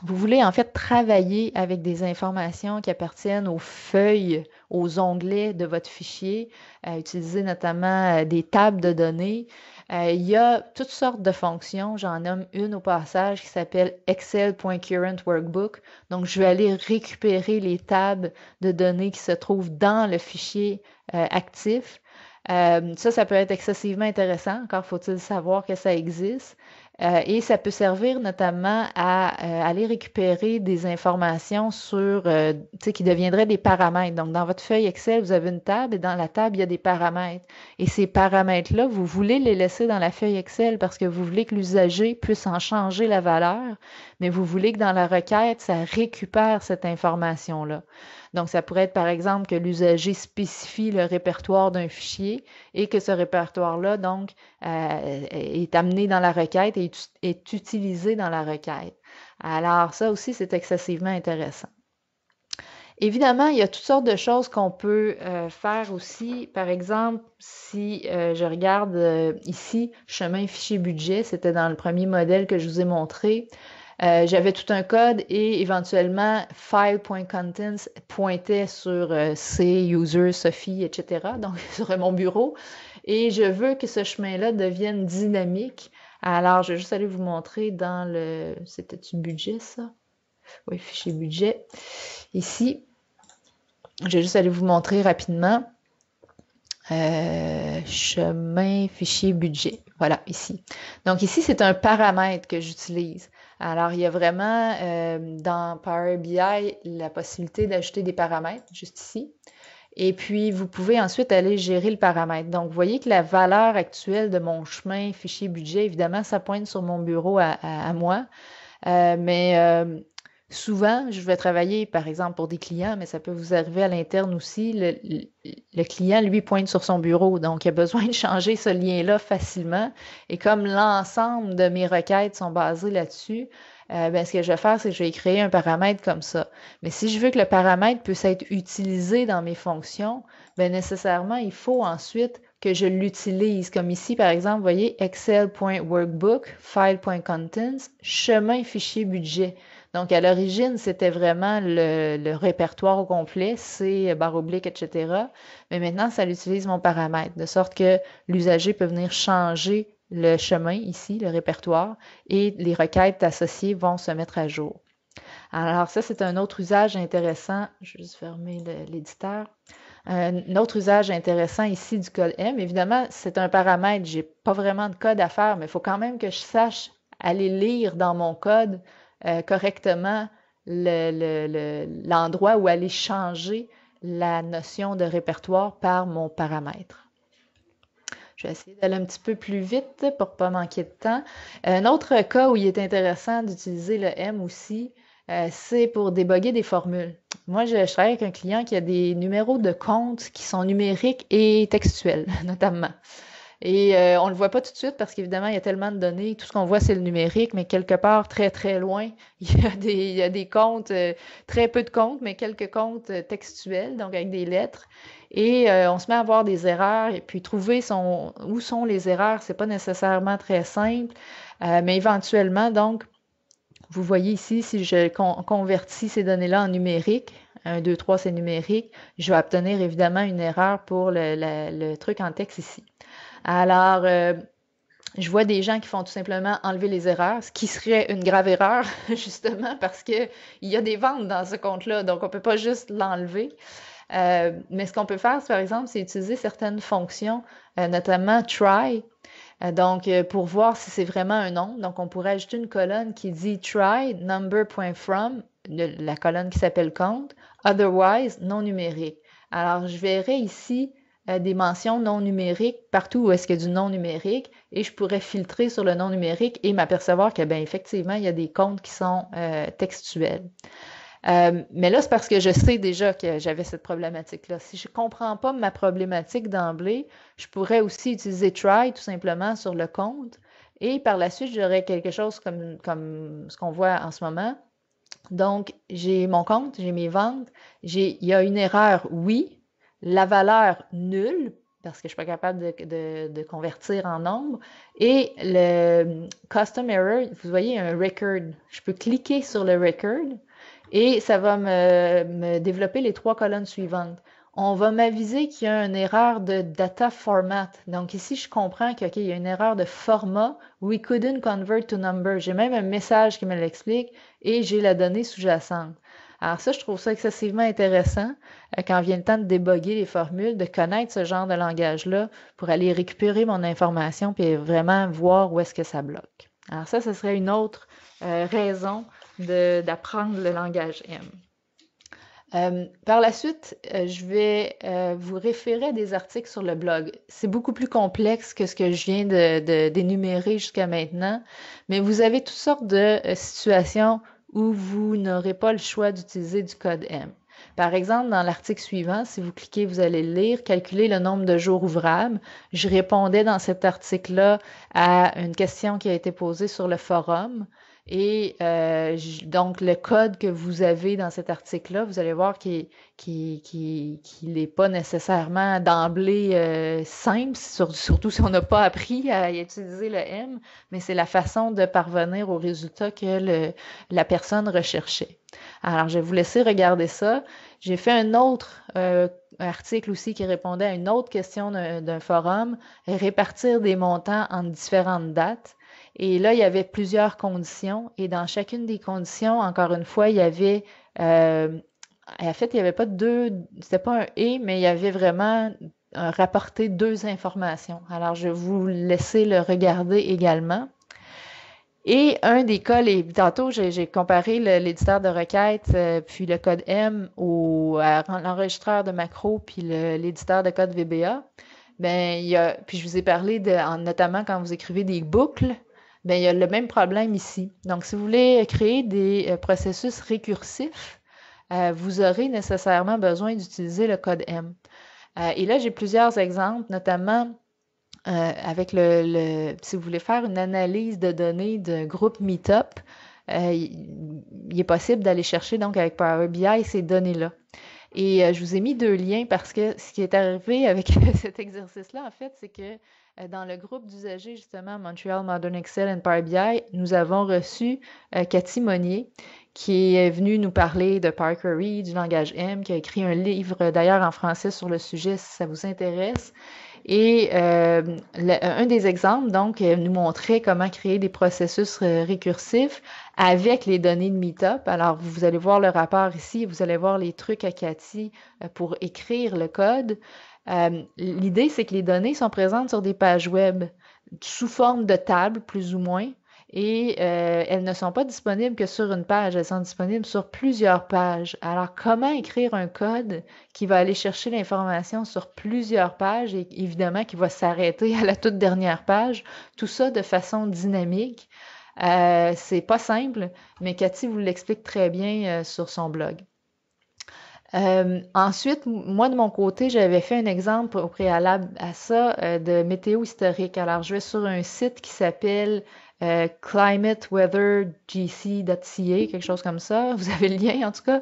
[SPEAKER 1] vous voulez en fait travailler avec des informations qui appartiennent aux feuilles, aux onglets de votre fichier, euh, utiliser notamment euh, des tables de données. Euh, il y a toutes sortes de fonctions. J'en nomme une au passage qui s'appelle Excel.currentworkbook. Donc, je vais aller récupérer les tables de données qui se trouvent dans le fichier euh, actif. ça, ça peut être excessivement intéressant. Encore faut-il savoir que ça existe. Euh, et ça peut servir notamment à euh, aller récupérer des informations sur, euh, qui deviendraient des paramètres. Donc, dans votre feuille Excel, vous avez une table et dans la table, il y a des paramètres. Et ces paramètres-là, vous voulez les laisser dans la feuille Excel parce que vous voulez que l'usager puisse en changer la valeur, mais vous voulez que dans la requête, ça récupère cette information-là. Donc, ça pourrait être par exemple que l'usager spécifie le répertoire d'un fichier et que ce répertoire-là, donc, euh, est amené dans la requête et est utilisé dans la requête. Alors, ça aussi, c'est excessivement intéressant. Évidemment, il y a toutes sortes de choses qu'on peut euh, faire aussi. Par exemple, si euh, je regarde ici, chemin fichier budget, c'était dans le premier modèle que je vous ai montré. Euh, j'avais tout un code et éventuellement, file.contents pointait sur euh, C, user, Sophie, etc., donc *laughs* sur mon bureau. Et je veux que ce chemin-là devienne dynamique. Alors, je vais juste aller vous montrer dans le... cétait du budget, ça? Oui, fichier budget. Ici, je vais juste aller vous montrer rapidement. Euh, chemin, fichier, budget. Voilà, ici. Donc ici, c'est un paramètre que j'utilise. Alors, il y a vraiment euh, dans Power BI la possibilité d'ajouter des paramètres, juste ici. Et puis, vous pouvez ensuite aller gérer le paramètre. Donc, vous voyez que la valeur actuelle de mon chemin fichier budget, évidemment, ça pointe sur mon bureau à, moi. Euh, mais euh, Souvent, je vais travailler, par exemple, pour des clients, mais ça peut vous arriver à l'interne aussi. Le, le, client, lui, pointe sur son bureau, donc il a besoin de changer ce lien-là facilement. Et comme l'ensemble de mes requêtes sont basées là-dessus, euh, ben, ce que je vais faire, c'est que je vais créer un paramètre comme ça. Mais si je veux que le paramètre puisse être utilisé dans mes fonctions, ben, nécessairement, il faut ensuite que je l'utilise. Comme ici, par exemple, vous voyez excel.workbook, file.contents, chemin fichier budget. Donc, à l'origine, c'était vraiment le, répertoire au complet, C, barre oblique, etc. Mais maintenant, ça l'utilise mon paramètre, de sorte que l'usager peut venir changer le chemin ici, le répertoire, et les requêtes associées vont se mettre à jour. Alors, ça, c'est un autre usage intéressant. Je vais juste fermer l'éditeur. Euh, un autre usage intéressant ici du code M, évidemment, c'est un paramètre, je n'ai pas vraiment de code à faire, mais il faut quand même que je sache aller lire dans mon code euh, correctement l'endroit où aller changer la notion de répertoire par mon paramètre. Je vais essayer d'aller un petit peu plus vite pour ne pas manquer de temps. Un autre cas où il est intéressant d'utiliser le M aussi, euh, c'est pour déboguer des formules. Moi, je, travaille avec un client qui a des numéros de comptes qui sont numériques et textuels, *laughs* notamment. Et euh, on ne le voit pas tout de suite parce qu'évidemment, il y a tellement de données. Tout ce qu'on voit, c'est le numérique, mais quelque part, très, très loin, *laughs* il y a des, comptes, euh, très peu de comptes, mais quelques comptes euh, textuels, donc avec des lettres. Et on se met à voir des erreurs et puis trouver son, où sont les erreurs, ce n'est pas nécessairement très simple, mais éventuellement, donc, vous voyez ici, si je convertis ces données-là en numérique, 1, 2, 3, c'est numérique, je vais obtenir évidemment une erreur pour le, truc en texte ici. Alors, euh, je vois des gens qui font tout simplement enlever les erreurs, ce qui serait une grave erreur, *laughs* justement, parce qu'il y a des ventes dans ce compte-là, donc on ne peut pas juste l'enlever. Euh, mais ce qu'on peut faire, par exemple, c'est utiliser certaines fonctions, euh, notamment try, euh, donc, euh, pour voir si c'est vraiment un nom, donc on pourrait ajouter une colonne qui dit try number.from, la colonne qui s'appelle compte, otherwise non numérique. Alors, je verrai ici euh, des mentions non numériques partout où est-ce qu'il y a du non numérique et je pourrais filtrer sur le non numérique et m'apercevoir que, bien, effectivement, il y a des comptes qui sont textuels. Euh, mais là, c'est parce que je sais déjà que j'avais cette problématique-là. Si je ne comprends pas ma problématique d'emblée, je pourrais aussi utiliser try tout simplement sur le compte. Et par la suite, j'aurais quelque chose comme, ce qu'on voit en ce moment. Donc, j'ai mon compte, j'ai mes ventes, il y a une erreur, oui, la valeur nulle, parce que je ne suis pas capable de, de, convertir en nombre. Et le custom error, vous voyez un record. Je peux cliquer sur le record et ça va me, développer les trois colonnes suivantes on va m'aviser qu'il y a une erreur de data format. Donc ici, je comprends qu'il y a une erreur de format. We couldn't convert to number. J'ai même un message qui me l'explique et j'ai la donnée sous-jacente. Alors ça, je trouve ça excessivement intéressant euh, quand vient le temps de déboguer les formules, de connaître ce genre de langage-là pour aller récupérer mon information puis vraiment voir où est-ce que ça bloque. Alors ça, ce serait une autre euh, raison d'apprendre le langage M. Euh, par la suite, euh, je vais euh, vous référer à des articles sur le blog. C'est beaucoup plus complexe que ce que je viens d'énumérer de, jusqu'à maintenant, mais vous avez toutes sortes de situations où vous n'aurez pas le choix d'utiliser du code M. Par exemple, dans l'article suivant, si vous cliquez, vous allez lire, calculer le nombre de jours ouvrables. Je répondais dans cet article-là à une question qui a été posée sur le forum. Et euh, donc, le code que vous avez dans cet article-là, vous allez voir qu'il n'est pas nécessairement d'emblée euh, simple, surtout si on n'a pas appris à utiliser le M, mais c'est la façon de parvenir au résultat que la personne recherchait. Alors, je vais vous laisser regarder ça. J'ai fait un autre euh, article aussi qui répondait à une autre question d'un forum, répartir des montants en différentes dates. Et là, il y avait plusieurs conditions. Et dans chacune des conditions, encore une fois, il y avait. Euh, en fait, il n'y avait pas deux. C'était pas un et, mais il y avait vraiment euh, rapporté deux informations. Alors, je vais vous laisser le regarder également. Et un des cas, et tantôt j'ai comparé l'éditeur de requête, euh, puis le code M au l'enregistreur de macro, puis l'éditeur de code VBA. Bien, il y a, puis je vous ai parlé de, notamment quand vous écrivez des boucles, ben, il y a le même problème ici. Donc, si vous voulez créer des euh, processus récursifs, euh, vous aurez nécessairement besoin d'utiliser le code M. Euh, et là, j'ai plusieurs exemples, notamment avec le, si vous voulez faire une analyse de données d'un groupe Meetup, il est possible d'aller chercher donc avec Power BI ces données-là. Et je vous ai mis deux liens parce que ce qui est arrivé avec *laughs* cet exercice-là, en fait, c'est que euh, dans le groupe d'usagers, justement, Montreal Modern Excel and Power BI, nous avons reçu euh, Cathy Monnier, qui est venue nous parler de Parker Reed, du langage M, qui a écrit un livre d'ailleurs en français sur le sujet si ça vous intéresse. Et euh, un des exemples, donc, nous montrait comment créer des processus récursifs avec les données de Meetup. Alors, vous allez voir le rapport ici, vous allez voir les trucs à Cathy pour écrire le code. Euh, l'idée, c'est que les données sont présentes sur des pages web sous forme de table, plus ou moins, et euh, elles ne sont pas disponibles que sur une page, elles sont disponibles sur plusieurs pages. Alors, comment écrire un code qui va aller chercher l'information sur plusieurs pages et évidemment qui va s'arrêter *laughs* à la toute dernière page, tout ça de façon dynamique? Euh, c'est pas simple, mais Cathy vous l'explique très bien sur son blog. Euh, ensuite, moi, de mon côté, j'avais fait un exemple au préalable à ça euh, de météo historique. Alors, je vais sur un site qui s'appelle euh, climateweathergc.ca, quelque chose comme ça. *laughs* Vous avez le lien, en tout cas.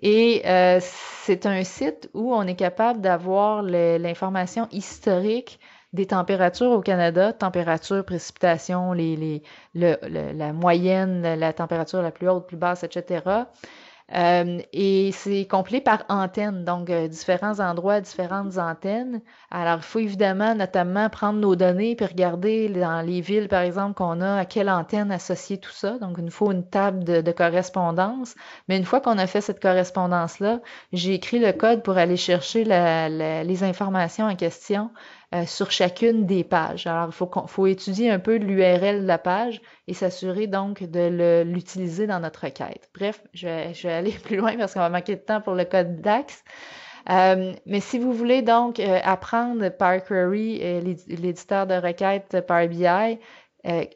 [SPEAKER 1] Et c'est un site où on est capable d'avoir l'information historique des températures au Canada, température, précipitation, les, la moyenne, la température la plus haute, plus basse, etc. Euh, et c'est complet par antenne, donc euh, différents endroits, différentes antennes. Alors, il faut évidemment notamment prendre nos données pour regarder dans les villes, par exemple, qu'on a, à quelle antenne associer tout ça. Donc, il nous faut une table de, correspondance. Mais une fois qu'on a fait cette correspondance-là, j'ai écrit le code pour aller chercher les informations en question euh, sur chacune des pages. Alors, il faut, faut étudier un peu l'URL de la page et s'assurer donc de l'utiliser dans notre requête. Bref, je vais, aller *laughs* plus loin parce qu'on va manquer de temps pour le code DAX. Euh, mais si vous voulez donc euh, apprendre Power Query, l'éditeur de requêtes Power BI,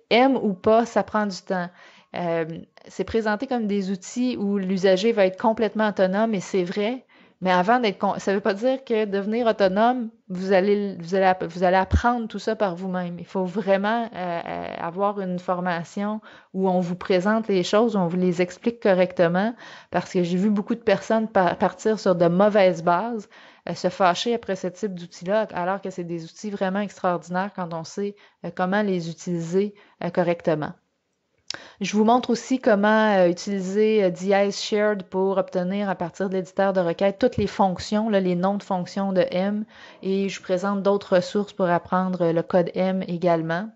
[SPEAKER 1] aime ou pas, ça prend du temps. c'est présenté comme des outils où l'usager va être complètement autonome et c'est vrai, mais avant d'être ça ne veut pas dire que devenir autonome, vous allez, vous allez, vous allez apprendre tout ça par vous-même. Il faut vraiment euh, euh, avoir une formation où on vous présente les choses, on vous les explique correctement, parce que j'ai vu beaucoup de personnes partir sur de mauvaises bases, euh, se fâcher après ce type d'outils-là, alors que c'est des outils vraiment extraordinaires quand on sait comment les utiliser correctement. Je vous montre aussi comment euh, utiliser euh, dièse shared pour obtenir à partir de l'éditeur de requête toutes les fonctions, les noms de fonctions de M. Et je vous présente d'autres ressources pour apprendre euh, le code M également.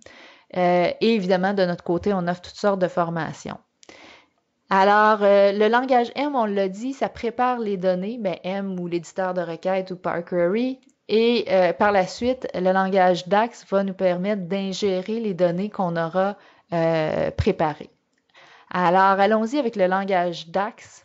[SPEAKER 1] et évidemment, de notre côté, on offre toutes sortes de formations. Alors, le langage M, on l'a dit, ça prépare les données, ben M ou l'éditeur de requête ou ParQuery. Et par la suite, le langage DAX va nous permettre d'ingérer les données qu'on aura euh, Alors, allons-y avec le langage DAX.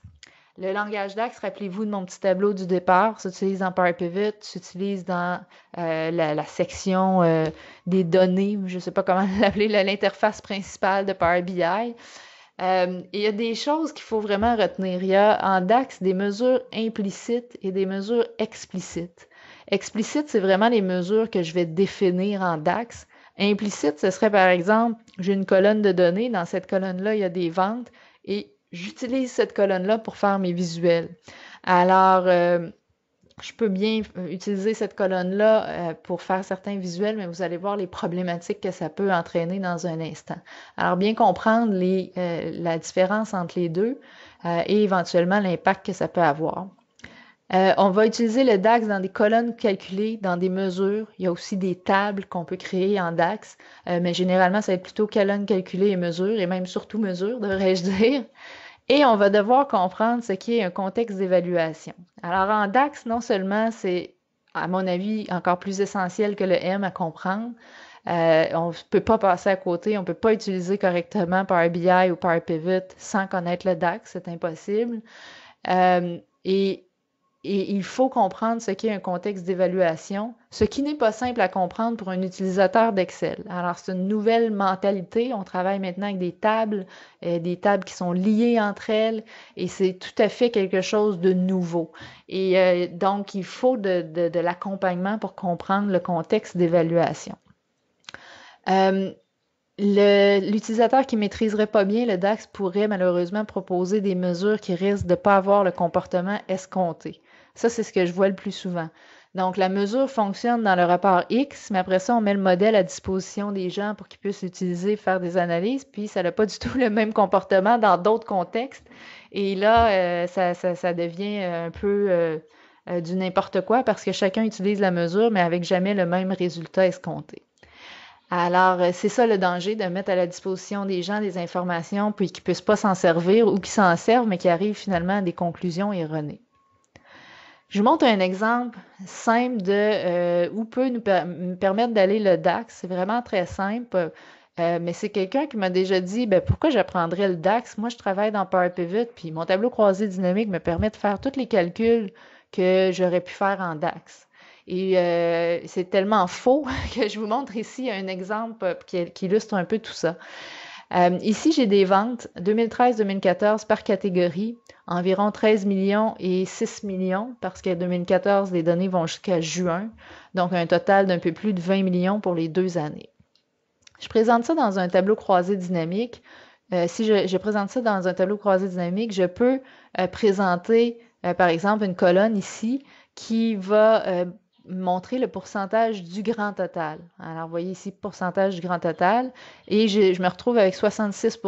[SPEAKER 1] Le langage DAX, rappelez-vous de mon petit tableau du départ, s'utilise dans Power Pivot, s'utilise dans euh, la, section euh, des données, je ne sais pas comment *laughs* l'appeler, l'interface principale de Power BI. il y a des choses qu'il faut vraiment retenir. Il y a en DAX des mesures implicites et des mesures explicites. Explicites, c'est vraiment les mesures que je vais définir en DAX. Implicite, ce serait par exemple, j'ai une colonne de données, dans cette colonne-là, il y a des ventes et j'utilise cette colonne-là pour faire mes visuels. Alors, euh, je peux bien utiliser cette colonne-là euh, pour faire certains visuels, mais vous allez voir les problématiques que ça peut entraîner dans un instant. Alors, bien comprendre les, euh, la différence entre les deux et éventuellement l'impact que ça peut avoir. Euh, on va utiliser le DAX dans des colonnes calculées, dans des mesures. Il y a aussi des tables qu'on peut créer en DAX, euh, mais généralement, ça va être plutôt colonnes calculées et mesures, et même surtout mesures, devrais-je *laughs* dire. Et on va devoir comprendre ce qui est un contexte d'évaluation. Alors, en DAX, non seulement c'est, à mon avis, encore plus essentiel que le M à comprendre, euh, on ne peut pas passer à côté, on ne peut pas utiliser correctement Power BI ou Power Pivot sans connaître le DAX, c'est impossible. et et il faut comprendre ce qu'est un contexte d'évaluation, ce qui n'est pas simple à comprendre pour un utilisateur d'Excel. Alors, c'est une nouvelle mentalité. On travaille maintenant avec des tables, euh, des tables qui sont liées entre elles, et c'est tout à fait quelque chose de nouveau. Et euh, donc, il faut de, l'accompagnement pour comprendre le contexte d'évaluation. Euh, l'utilisateur qui ne maîtriserait pas bien le DAX pourrait malheureusement proposer des mesures qui risquent de ne pas avoir le comportement escompté. Ça, c'est ce que je vois le plus souvent. Donc, la mesure fonctionne dans le rapport X, mais après ça, on met le modèle à disposition des gens pour qu'ils puissent l'utiliser, faire des analyses, puis ça n'a pas du *laughs* tout le même comportement dans d'autres contextes. Et là, euh, ça, ça, ça, devient euh, un peu euh, du n'importe quoi parce que chacun utilise la mesure, mais avec jamais le même résultat escompté. Alors, c'est ça le danger de mettre à la disposition des gens des informations, puis qu'ils ne puissent pas s'en servir ou qu'ils s'en servent, mais qui arrivent finalement à des conclusions erronées. Je vous montre un exemple simple de euh, où peut nous, permettre d'aller le DAX. C'est vraiment très simple. Euh, mais c'est quelqu'un qui m'a déjà dit ben, pourquoi j'apprendrais le DAX Moi, je travaille dans Power Pivot, puis mon tableau croisé dynamique me permet de faire tous les calculs que j'aurais pu faire en DAX. Et euh, c'est tellement *laughs* faux *laughs* que je vous montre ici un exemple qui, illustre un peu tout ça. ici, j'ai des ventes 2013-2014 par catégorie environ 13 millions et 6 millions, parce qu'en 2014, les données vont jusqu'à juin, donc un total d'un peu plus de 20 millions pour les deux années. Je présente ça dans un tableau croisé dynamique. Euh, si je, je, présente ça dans un tableau croisé dynamique, je peux euh, présenter, euh, par exemple, une colonne ici qui va montrer le pourcentage du grand total. Alors, vous voyez ici, pourcentage du grand total. Et je, me retrouve avec 66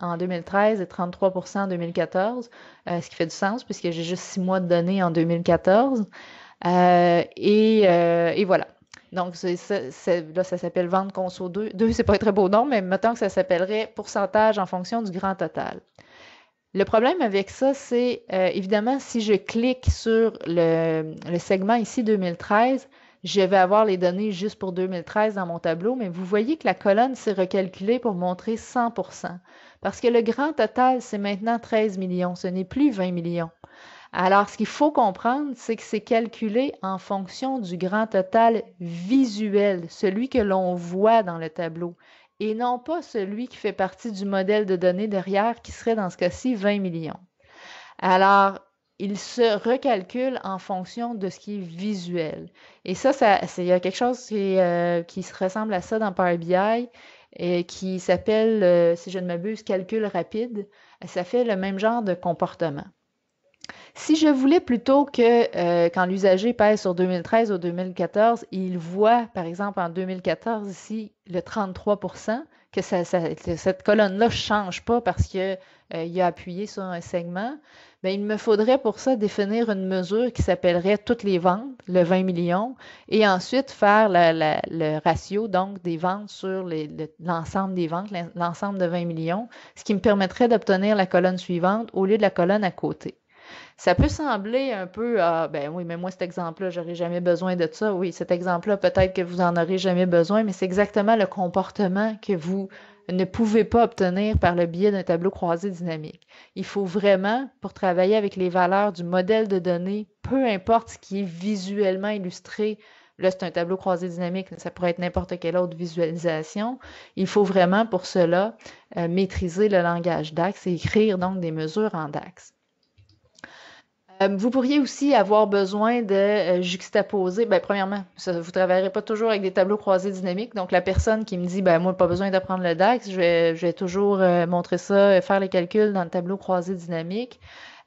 [SPEAKER 1] en 2013 et 33 en 2014, euh, ce qui fait du sens puisque j'ai juste six mois de données en 2014. Euh, euh, et, voilà. Donc, là, ça s'appelle vente conso 2. 2, c'est pas un très beau nom, mais mettons que ça s'appellerait pourcentage en fonction du grand total. Le problème avec ça, c'est euh, évidemment si je clique sur le, le, segment ici 2013, je vais avoir les données juste pour 2013 dans mon tableau, mais vous voyez que la colonne s'est recalculée pour montrer 100 parce que le grand total, c'est maintenant 13 millions, ce n'est plus 20 millions. Alors, ce qu'il faut comprendre, c'est que c'est calculé en fonction du grand total visuel, celui que l'on voit dans le tableau et non pas celui qui fait partie du modèle de données derrière, qui serait dans ce cas-ci 20 millions. Alors, il se recalcule en fonction de ce qui est visuel. Et ça, il y a quelque chose euh, qui, se ressemble à ça dans Power BI et euh, qui s'appelle, euh, si je ne m'abuse, calcul rapide. Ça fait le même genre de comportement. Si je voulais plutôt que euh, quand l'usager pèse sur 2013 ou 2014, il voit, par exemple, en 2014, ici, le 33 que cette colonne-là ne change pas parce qu'il euh, a appuyé sur un segment, bien, il me faudrait pour ça définir une mesure qui s'appellerait toutes les ventes, le 20 millions, et ensuite faire le ratio donc des ventes sur l'ensemble des ventes, l'ensemble de 20 millions, ce qui me permettrait d'obtenir la colonne suivante au lieu de la colonne à côté ça peut sembler un peu, ah ben oui, mais moi cet exemple-là, j'aurais jamais besoin de ça. Oui, cet exemple-là, peut-être que vous en aurez jamais besoin, mais c'est exactement le comportement que vous ne pouvez pas obtenir par le biais d'un tableau croisé dynamique. Il faut vraiment, pour travailler avec les valeurs du modèle de données, peu importe ce qui est visuellement illustré, là c'est un tableau croisé dynamique, ça pourrait être n'importe quelle autre visualisation, il faut vraiment pour cela euh, maîtriser le langage DAX et écrire donc des mesures en DAX. Euh, vous pourriez aussi avoir besoin de euh, juxtaposer. Ben, premièrement, vous ne travaillerez pas toujours avec des tableaux croisés dynamiques. Donc, la personne qui me dit, ben, moi, pas besoin d'apprendre le DAX, je vais, toujours euh, montrer ça, faire les calculs dans le tableau croisé dynamique.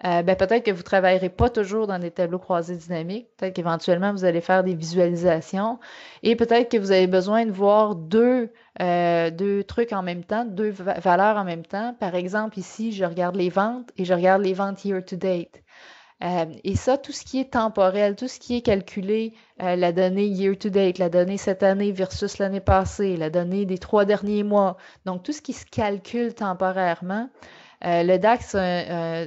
[SPEAKER 1] Ben, peut-être que vous ne travaillerez pas toujours dans des tableaux croisés dynamiques. Peut-être qu'éventuellement, vous allez faire des visualisations. Et peut-être que vous avez besoin de voir deux, trucs en même temps, deux valeurs en même temps. Par exemple, ici, je regarde les ventes et je regarde les ventes year to date. Euh, et ça, tout ce qui est temporel, tout ce qui est calculé, euh, la donnée year to date, la donnée cette année versus l'année passée, la donnée des trois derniers mois, donc tout ce qui se calcule temporairement, euh, le DAX a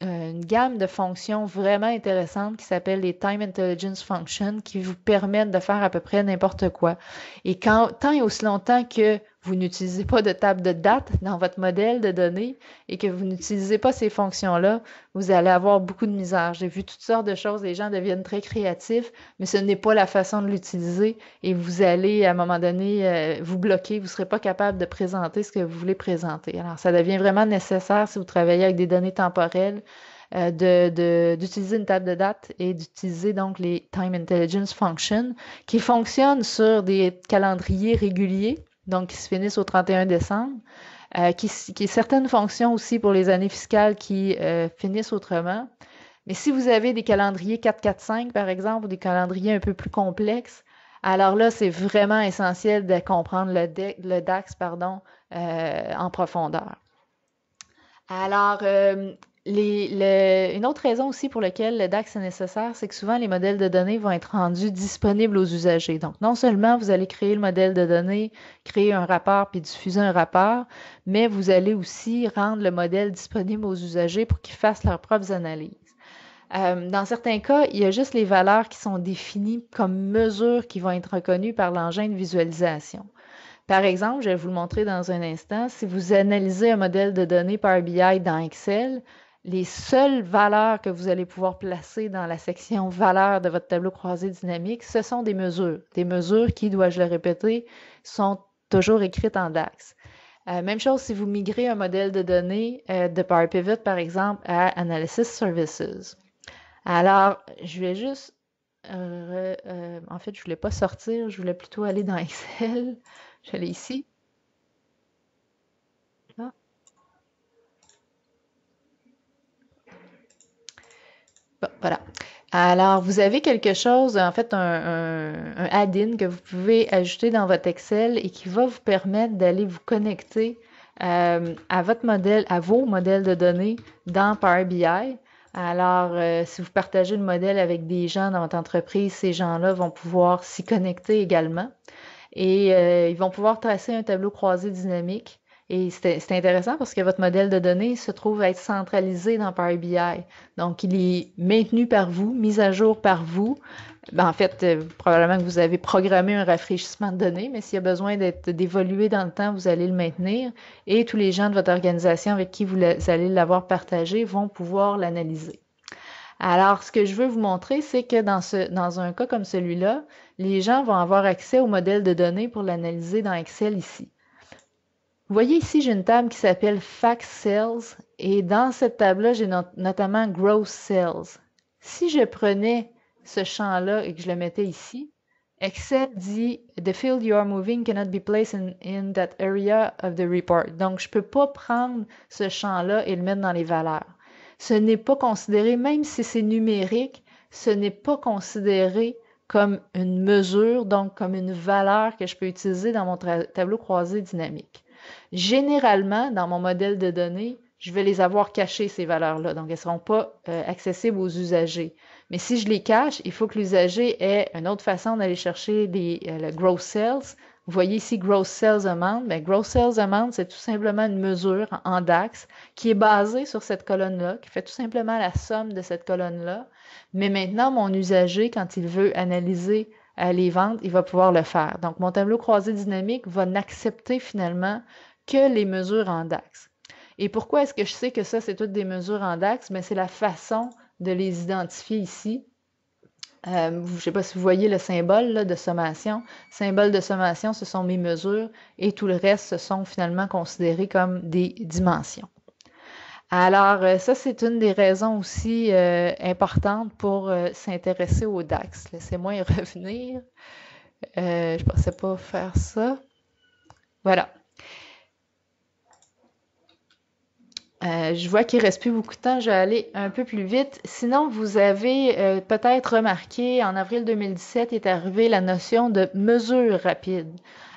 [SPEAKER 1] une gamme de fonctions vraiment intéressantes qui s'appelle les Time Intelligence Functions qui vous permettent de faire à peu près n'importe quoi. Et quand, tant et aussi longtemps que vous n'utilisez pas de table de date dans votre modèle de données et que vous n'utilisez pas ces fonctions-là, vous allez avoir beaucoup de misère. J'ai vu toutes sortes de choses, les gens deviennent très créatifs, mais ce n'est pas la façon de l'utiliser et vous allez, à un moment donné, euh, vous bloquer, vous ne serez pas capable de présenter ce que vous voulez présenter. Alors, ça devient vraiment nécessaire si vous travaillez avec des données temporelles euh, d'utiliser une table de date et d'utiliser donc les Time Intelligence Functions qui fonctionnent sur des calendriers réguliers donc qui se finissent au 31 décembre, euh, qui, qui, certaines fonctions aussi pour les années fiscales qui euh, finissent autrement. Mais si vous avez des calendriers 4-4-5, par exemple, ou des calendriers un peu plus complexes, alors là, c'est vraiment essentiel de comprendre le, DAX pardon, euh, en profondeur. Alors, euh, une autre raison aussi pour laquelle le DAX est nécessaire, c'est que souvent les modèles de données vont être rendus disponibles aux usagers. Donc, non seulement vous allez créer le modèle de données, créer un rapport puis diffuser un rapport, mais vous allez aussi rendre le modèle disponible aux usagers pour qu'ils fassent leurs propres analyses. Euh, dans certains cas, il y a juste les valeurs qui sont définies comme mesures qui vont être reconnues par l'engin de visualisation. Par exemple, je vais vous le montrer dans un instant, si vous analysez un modèle de données par BI dans Excel, les seules valeurs que vous allez pouvoir placer dans la section valeurs de votre tableau croisé dynamique, ce sont des mesures. Des mesures qui, dois-je le répéter, sont toujours écrites en DAX. Euh, même chose si vous migrez un modèle de données euh, de Power Pivot, par exemple, à Analysis Services. Alors, je vais juste... Euh, en fait, je ne voulais pas sortir, je voulais plutôt aller dans *laughs* Excel. J'allais ici. Bon, voilà. Alors, vous avez quelque chose, en fait, un, un, add-in que vous pouvez ajouter dans votre Excel et qui va vous permettre d'aller vous connecter euh, à votre modèle, à vos modèles de données dans Power BI. Alors, euh, si vous partagez le modèle avec des gens dans votre entreprise, ces gens-là vont pouvoir s'y connecter également et euh, ils vont pouvoir tracer un tableau croisé dynamique et c'est intéressant parce que votre modèle de données se trouve à être centralisé dans Power BI. Donc, il est maintenu par vous, mis à jour par vous. Ben, en fait, euh, probablement que vous avez programmé un rafraîchissement de données, mais s'il y a besoin d'être d'évoluer dans le temps, vous allez le maintenir. Et tous les gens de votre organisation avec qui vous, vous allez l'avoir partagé vont pouvoir l'analyser. Alors, ce que je veux vous montrer, c'est que dans, ce, dans un cas comme celui-là, les gens vont avoir accès au modèle de données pour l'analyser dans Excel ici. Vous voyez ici, j'ai une table qui s'appelle Fax Sales et dans cette table-là, j'ai notamment Gross Sales. Si je prenais ce champ-là et que je le mettais ici, Excel dit The field you are moving cannot be placed in, that area of the report. Donc, je ne peux pas prendre ce champ-là et le mettre dans les valeurs. Ce n'est pas considéré, même si c'est numérique, ce n'est pas considéré comme une mesure, donc comme une valeur que je peux utiliser dans mon tableau croisé dynamique. Généralement, dans mon modèle de données, je vais les avoir cachées, ces valeurs-là. Donc, elles ne seront pas euh, accessibles aux usagers. Mais si je les cache, il faut que l'usager ait une autre façon d'aller chercher les, euh, le gross sales. Vous voyez ici gross sales amount. Mais ben, gross sales amount, c'est tout simplement une mesure en DAX qui est basée sur cette colonne-là, qui fait tout simplement la somme de cette colonne-là. Mais maintenant, mon usager, quand il veut analyser à les ventes, il va pouvoir le faire. Donc, mon tableau croisé dynamique va n'accepter finalement que les mesures en DAX. Et pourquoi est-ce que je sais que ça, c'est toutes des mesures en DAX? Mais c'est la façon de les identifier ici. Euh, je ne sais pas si vous voyez le symbole de sommation. Symbole de sommation, ce sont mes mesures et tout le reste, ce sont finalement considérés comme des dimensions. Alors, euh, ça, c'est une des raisons aussi euh, importantes pour euh, s'intéresser au DAX. Laissez-moi y *laughs* revenir. je ne pensais pas faire ça. Voilà. je vois qu'il ne reste plus beaucoup de temps, je vais aller un peu plus vite. Sinon, vous avez peut-être remarqué, en avril 2017 est arrivée la notion de mesure rapide.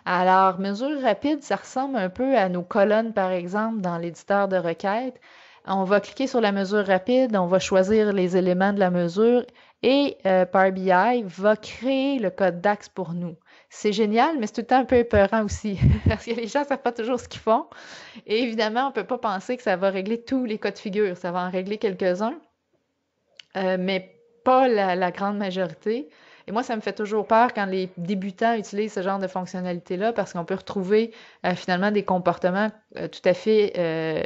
[SPEAKER 1] Alors, mesure rapide, ça ressemble un peu à nos colonnes, par exemple, dans l'éditeur de requête. On va cliquer sur la mesure rapide, on va choisir les éléments de la mesure et euh, Power BI va créer le code d'axe pour nous. C'est génial, mais c'est tout le temps un peu épeurant aussi, *laughs* parce que les gens ne savent pas toujours ce qu'ils font. Et évidemment, on ne peut pas penser que ça va régler tous les cas de figure. Ça va en régler quelques-uns, euh, mais pas la grande majorité moi, ça me fait toujours peur quand les débutants utilisent ce genre de fonctionnalités là parce qu'on peut retrouver euh, finalement des comportements euh, tout à fait euh,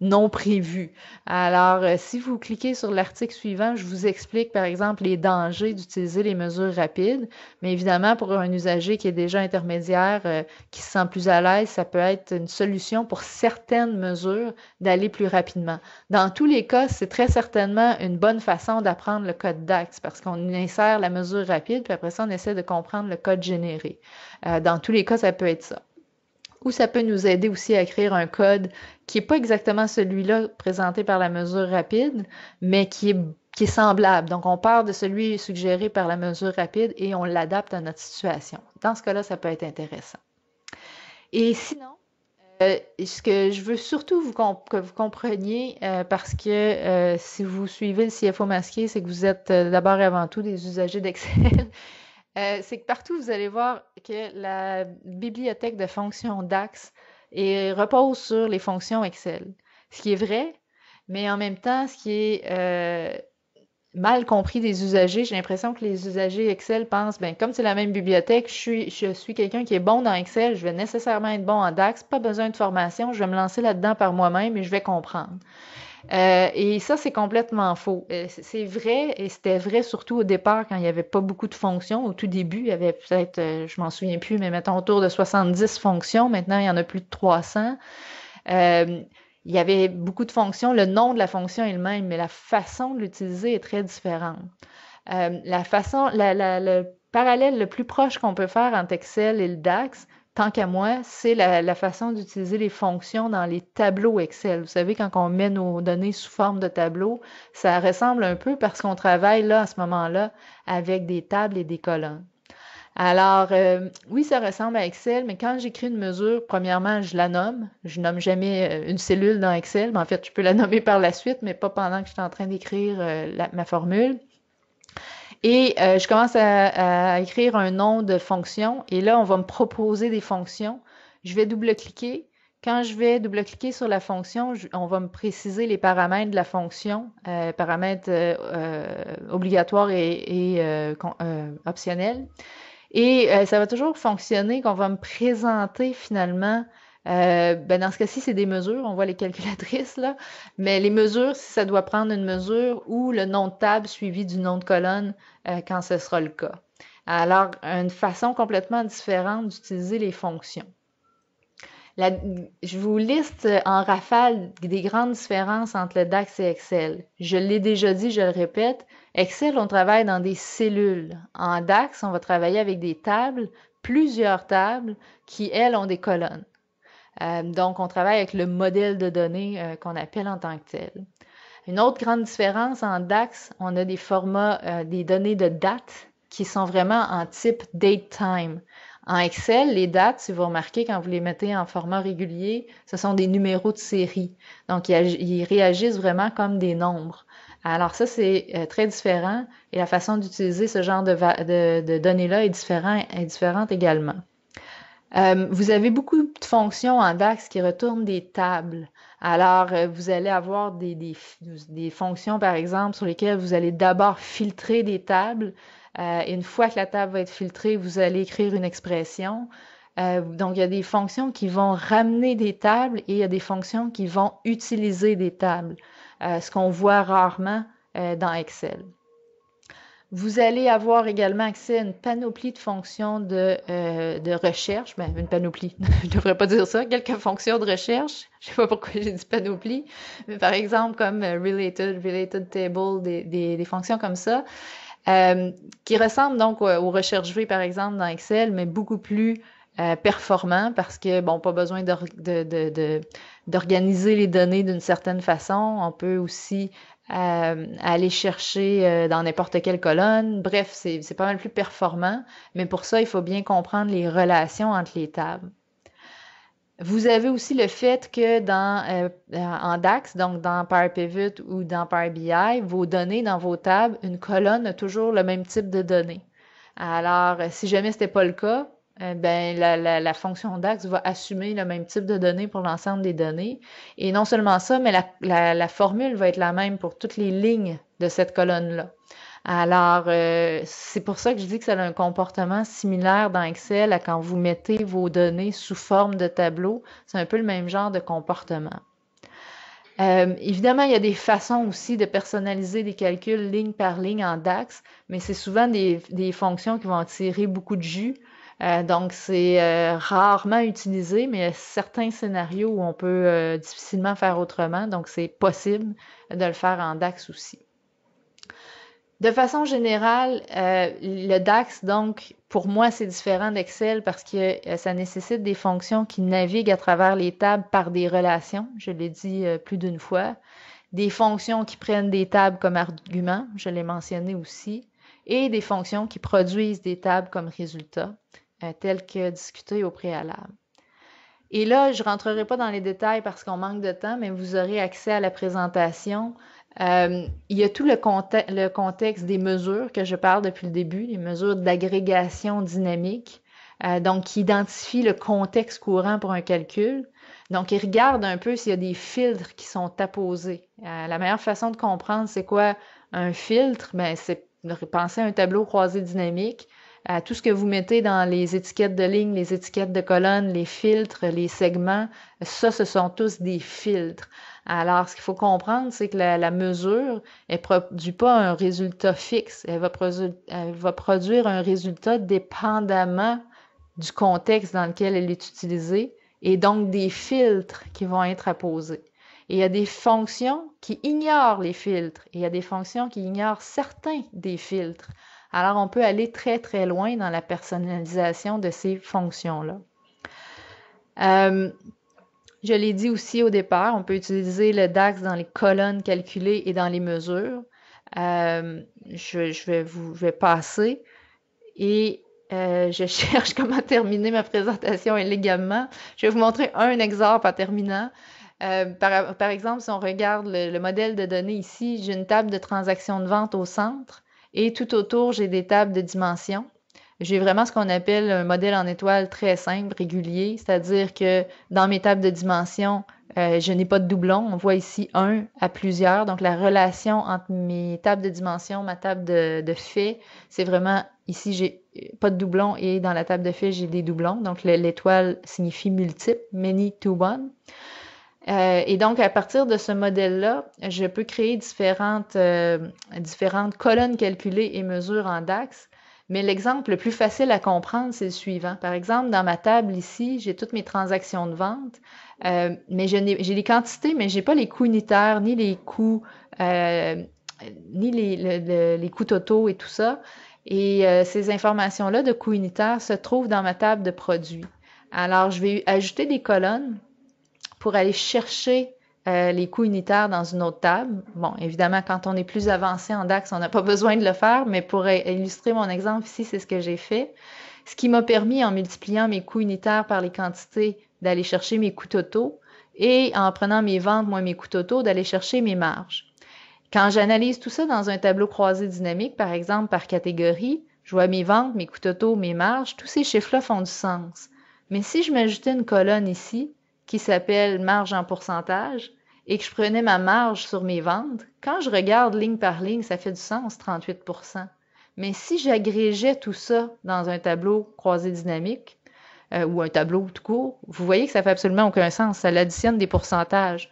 [SPEAKER 1] non prévus. Alors, si vous cliquez sur l'article suivant, je vous explique par exemple les dangers d'utiliser les mesures rapides. Mais évidemment, pour un usager qui est déjà intermédiaire, qui se sent plus à l'aise, ça peut être une solution pour certaines mesures d'aller plus rapidement. Dans tous les cas, c'est très certainement une bonne façon d'apprendre le code DAX parce qu'on insère la mesure rapide puis après ça, on essaie de comprendre le code généré. Euh, dans tous les cas, ça peut être ça. Ou ça peut nous aider aussi à écrire un code qui n'est pas exactement celui-là présenté par la mesure rapide, mais qui est, qui est semblable. Donc, on part de celui suggéré par la mesure rapide et on l'adapte à notre situation. Dans ce cas-là, ça peut être intéressant. Et sinon, euh, ce que je veux surtout que vous compreniez, euh, parce que euh, si vous suivez le CFO masqué, c'est que vous êtes d'abord et avant tout des usagers d'Excel. *laughs* c'est que partout, vous allez voir que la bibliothèque de fonctions DAX repose sur les fonctions Excel. Ce qui est vrai, mais en même temps, ce qui est mal compris des usagers. J'ai l'impression que les usagers Excel pensent, ben comme c'est la même bibliothèque, je suis, je suis quelqu'un qui est bon dans Excel, je vais nécessairement être bon en DAX, pas besoin de formation, je vais me lancer là-dedans par moi-même et je vais comprendre. Euh, et ça, c'est complètement faux. Euh, c'est vrai, et c'était vrai surtout au départ quand il n'y avait pas beaucoup de fonctions. Au tout début, il y avait peut-être, euh, je m'en souviens plus, mais mettons autour de 70 fonctions. Maintenant, il y en a plus de 300. Euh, il y avait beaucoup de fonctions, le nom de la fonction est le même, mais la façon de l'utiliser est très différente. Euh, la façon, le parallèle le plus proche qu'on peut faire entre Excel et le DAX, tant qu'à moi, c'est la, la, façon d'utiliser les fonctions dans les tableaux Excel. Vous savez, quand on met nos données sous forme de tableau, ça ressemble un peu parce qu'on travaille là, à ce moment-là, avec des tables et des colonnes. Alors, euh, oui, ça ressemble à Excel, mais quand j'écris une mesure, premièrement, je la nomme. Je nomme jamais euh, une cellule dans Excel. Mais en fait, je peux la *laughs* nommer par la suite, mais pas pendant que je suis en train d'écrire euh, ma formule. Et je commence à, écrire un nom de fonction. Et là, on va me proposer des fonctions. Je vais double-cliquer. Quand je vais double-cliquer sur la fonction, on va me préciser les paramètres de la fonction, paramètres obligatoires et optionnels. Et euh, ça va toujours fonctionner qu'on va me présenter finalement. Euh, ben, dans ce cas-ci, c'est des mesures, on voit les calculatrices, là, mais les mesures, si ça doit prendre une mesure ou le nom de table suivi du nom de colonne euh, quand ce sera le cas. Alors, une façon complètement différente d'utiliser les fonctions je vous liste en rafale des grandes différences entre le DAX et Excel. Je l'ai déjà dit, je le répète, Excel, on travaille dans des cellules. En DAX, on va travailler avec des tables, plusieurs tables qui, elles, ont des colonnes. Euh, donc, on travaille avec le modèle de données euh, qu'on appelle en tant que tel. Une autre grande différence en DAX, on a des formats, euh, des données de date qui sont vraiment en type date time. En Excel, les dates, si vous remarquez, quand vous les mettez en format régulier, ce sont des numéros de série. Donc, ils réagissent vraiment comme des nombres. Alors ça, c'est euh, très différent et la façon d'utiliser ce genre de, données-là est, différente également. Euh, vous avez beaucoup de fonctions en DAX qui retournent des tables. Alors, euh, vous allez avoir des fonctions, par exemple, sur lesquelles vous allez d'abord filtrer des tables euh, une fois que la table va être filtrée, vous allez écrire une expression. Euh, donc, il y a des fonctions qui vont ramener des tables et il y a des fonctions qui vont utiliser des tables, euh, ce qu'on voit rarement dans Excel. Vous allez avoir également accès à une panoplie de fonctions de, de recherche. Ben, une panoplie, *laughs* je ne devrais pas dire ça. Quelques fonctions de recherche. *laughs* Je ne sais pas pourquoi j'ai dit panoplie. Mais par exemple, comme related, related table, des, des fonctions comme ça. Euh, qui ressemble donc aux recherches V, par exemple, dans Excel, mais beaucoup plus performants euh, performant parce que, bon, pas besoin d'organiser les données d'une certaine façon. On peut aussi euh, aller chercher dans n'importe quelle colonne. Bref, c'est pas mal plus performant, mais pour ça, il faut bien comprendre les relations entre les tables. Vous avez aussi le fait que dans, euh, euh, en DAX, donc dans Power Pivot ou dans Power BI, vos données dans vos tables, une colonne a toujours le même type de données. Alors, euh, si jamais ce n'était pas le cas, eh la, la, la, fonction DAX va assumer le même type de données pour l'ensemble des données. Et non seulement ça, mais la, la formule va être la même pour toutes les lignes de cette colonne-là. Alors, euh, c'est pour ça que je dis que ça a un comportement similaire dans Excel à quand vous mettez vos données sous forme de tableau. C'est un peu le même genre de comportement. Euh, évidemment, il y a des façons aussi de personnaliser des calculs ligne par ligne en DAX, mais c'est souvent des, fonctions qui vont tirer beaucoup de jus. Euh, donc, c'est rarement utilisé, mais il y a certains scénarios où on peut difficilement faire autrement. Donc, c'est possible de le faire en DAX aussi. De façon générale, euh, le DAX, donc, pour moi, c'est différent d'Excel parce que euh, ça nécessite des fonctions qui naviguent à travers les tables par des relations, je l'ai dit euh, plus d'une fois, des fonctions qui prennent des tables comme argument, je l'ai mentionné aussi, et des fonctions qui produisent des tables comme résultat, telles que discutées au préalable. Et là, je ne rentrerai pas dans les détails parce qu'on manque de temps, mais vous aurez accès à la présentation euh, il y a tout le, contexte des mesures que je parle depuis le début, les mesures d'agrégation dynamique, euh, donc qui identifient le contexte courant pour un calcul. Donc, ils regardent un peu s'il y a des filtres qui sont apposés. Euh, la meilleure façon de comprendre c'est quoi un filtre, ben, c'est penser à un tableau croisé dynamique. À euh, tout ce que vous mettez dans les étiquettes de ligne, les étiquettes de colonnes, les filtres, les segments, ça, ce sont tous des filtres. Alors, ce qu'il faut comprendre, c'est que la, mesure, mesure ne produit pas un résultat fixe. Elle va, produire, va produire un résultat dépendamment du contexte dans lequel elle est utilisée et donc des filtres qui vont être apposés. il y a des fonctions qui ignorent les filtres et il y a des fonctions qui ignorent certains des filtres. Alors, on peut aller très, très loin dans la personnalisation de ces fonctions-là. Euh, je l'ai dit aussi au départ, on peut utiliser le DAX dans les colonnes calculées et dans les mesures. Euh, je, vais vous, vais passer et euh, je *laughs* cherche comment terminer ma présentation élégamment. Je vais vous montrer un exemple en terminant. Euh, par, exemple, si on regarde le, le modèle de données ici, j'ai une table de transactions de vente au centre et tout autour, j'ai des tables de dimensions. J'ai vraiment ce qu'on appelle un modèle en étoile très simple, régulier, c'est-à-dire que dans mes tables de dimension, euh, je n'ai pas de doublons. On voit ici un à plusieurs. Donc, la relation entre mes tables de dimension, ma table de, de fait, c'est vraiment ici, j'ai pas de doublons et dans la table de fait, j'ai des doublons. Donc, l'étoile signifie multiple, many to one. Euh, et donc, à partir de ce modèle-là, je peux créer différentes, euh, différentes colonnes calculées et mesures en DAX mais l'exemple le plus facile à comprendre, c'est le suivant. Par exemple, dans ma table ici, j'ai toutes mes transactions de vente, euh, mais j'ai les quantités, mais je n'ai pas les coûts unitaires, ni les coûts, euh, ni les, les coûts totaux et tout ça. Et euh, ces informations-là de coûts unitaires se trouvent dans ma table de produits. Alors, je vais ajouter des colonnes pour aller chercher euh, les coûts unitaires dans une autre table. Bon, évidemment, quand on est plus avancé en DAX, on n'a pas *laughs* besoin de le faire, mais pour illustrer mon exemple ici, c'est ce que j'ai fait. Ce qui m'a permis, en multipliant mes coûts unitaires par les quantités, d'aller chercher mes coûts totaux et en prenant mes ventes moins mes coûts totaux, d'aller chercher mes marges. Quand j'analyse tout ça dans un tableau croisé dynamique, par exemple par catégorie, je vois mes ventes, mes coûts totaux, mes marges, tous ces chiffres-là font du sens. Mais si je m'ajoutais une colonne ici, qui s'appelle marge en pourcentage et que je prenais ma marge sur mes ventes, quand je regarde ligne par ligne, ça fait du sens, 38 Mais si j'agrégeais tout ça dans un tableau croisé dynamique euh, ou un tableau tout court, vous voyez que ça fait absolument aucun sens. Ça l'additionne des pourcentages.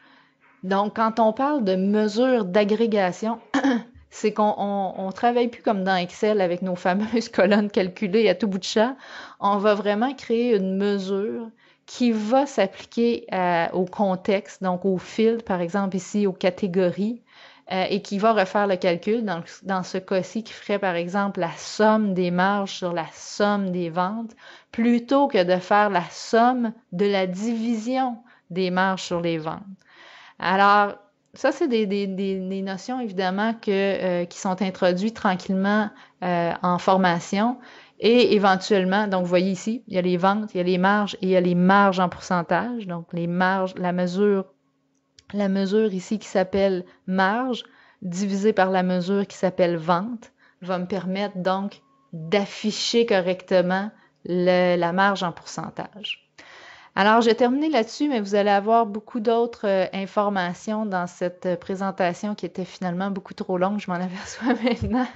[SPEAKER 1] Donc, quand on parle de mesure d'agrégation, *coughs* c'est qu'on ne travaille plus comme dans Excel avec nos fameuses *laughs* colonnes calculées à tout bout de champ. On va vraiment créer une mesure qui va s'appliquer euh, au contexte, donc au fil, par exemple ici, aux catégories, euh, et qui va refaire le calcul, dans, ce cas-ci, qui ferait par exemple la somme des marges sur la somme des ventes, plutôt que de faire la somme de la division des marges sur les ventes. Alors, ça, c'est des, notions évidemment que, euh, qui sont introduites tranquillement en formation et éventuellement, donc vous voyez ici, il y a les ventes, il y a les marges et il y a les marges en pourcentage. Donc les marges, la mesure, la mesure ici qui s'appelle marge divisée par la mesure qui s'appelle vente va me permettre donc d'afficher correctement la marge en pourcentage. Alors, j'ai terminé là-dessus, mais vous allez avoir beaucoup d'autres euh, informations dans cette présentation qui était finalement beaucoup trop longue, je m'en *laughs* aperçois maintenant.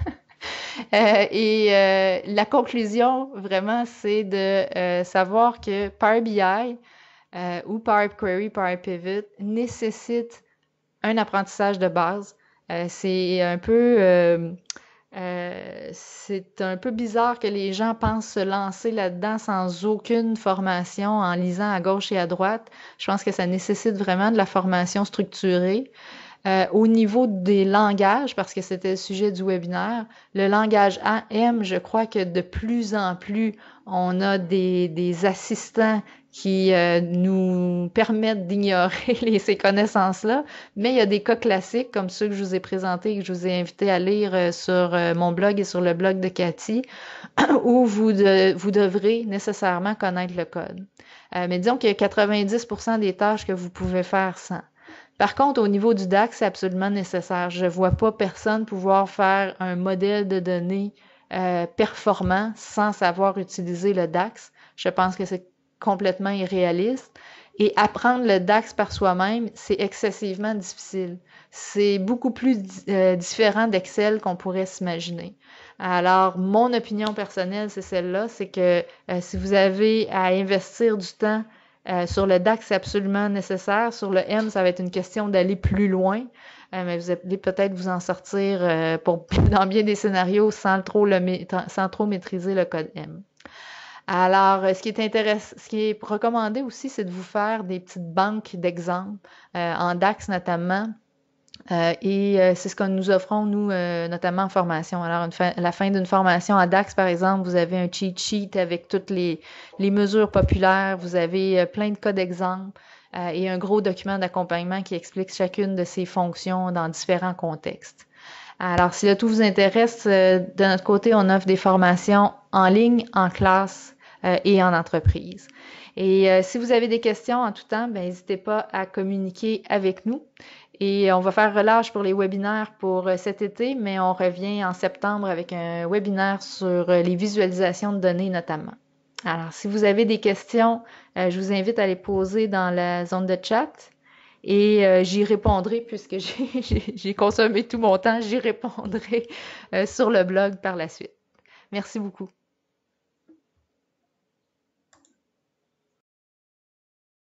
[SPEAKER 1] Euh, et euh, la conclusion, vraiment, c'est de euh, savoir que Power BI ou Power Query, Power Pivot nécessite un apprentissage de base. c'est un peu... c'est un peu bizarre que les gens pensent se lancer là-dedans sans aucune formation en lisant à gauche et à droite. Je pense que ça nécessite vraiment de la formation structurée. Euh, au niveau des langages, parce que c'était le sujet du webinaire, le langage AM, je crois que de plus en plus, on a des, des assistants qui euh, nous permettent d'ignorer *laughs* ces connaissances-là. Mais il y a des cas classiques comme ceux que je vous ai présentés et que je vous ai invité à lire euh, sur mon blog et sur le blog de Cathy, *clears throat* où vous, vous devrez nécessairement connaître le code. mais disons qu'il y a 90 des tâches que vous pouvez faire sans. Par contre, au niveau du DAX, c'est absolument nécessaire. Je ne vois pas personne pouvoir faire un modèle de données euh, performant sans savoir utiliser le DAX. Je pense que c'est complètement irréaliste. Et apprendre le DAX par soi-même, c'est excessivement difficile. C'est beaucoup plus euh, différent d'Excel qu'on pourrait s'imaginer. Alors, mon opinion personnelle, c'est celle-là, c'est que euh, si vous avez à investir du temps euh, sur le DAX, c'est absolument nécessaire. Sur le M, ça va être une question d'aller plus loin. Euh, mais vous allez peut-être vous en sortir euh, pour, *laughs* dans bien des scénarios sans, trop le, sans trop maîtriser le code M. Alors, ce qui est intéressant, ce qui est recommandé aussi, c'est de vous faire des petites banques d'exemples, en DAX notamment euh, et euh, c'est ce que nous offrons, nous, euh, notamment en formation. Alors, la fin d'une formation à DAX, par exemple, vous avez un cheat sheet avec toutes les, mesures populaires, vous avez plein de cas d'exemple et un gros document d'accompagnement qui explique chacune de ces fonctions dans différents contextes. Alors, si le tout vous intéresse, de notre côté, on offre des formations en ligne, en classe et en entreprise. Et si vous avez des questions en tout temps, ben, n'hésitez pas à communiquer avec nous. Et on va faire relâche pour les webinaires pour euh, cet été, mais on revient en septembre avec un webinaire sur euh, les visualisations de données notamment. Alors, si vous avez des questions, euh, je vous invite à les poser dans la zone de chat et j'y répondrai puisque *laughs* j'ai consommé tout mon temps, j'y répondrai sur le blog par la suite. Merci beaucoup.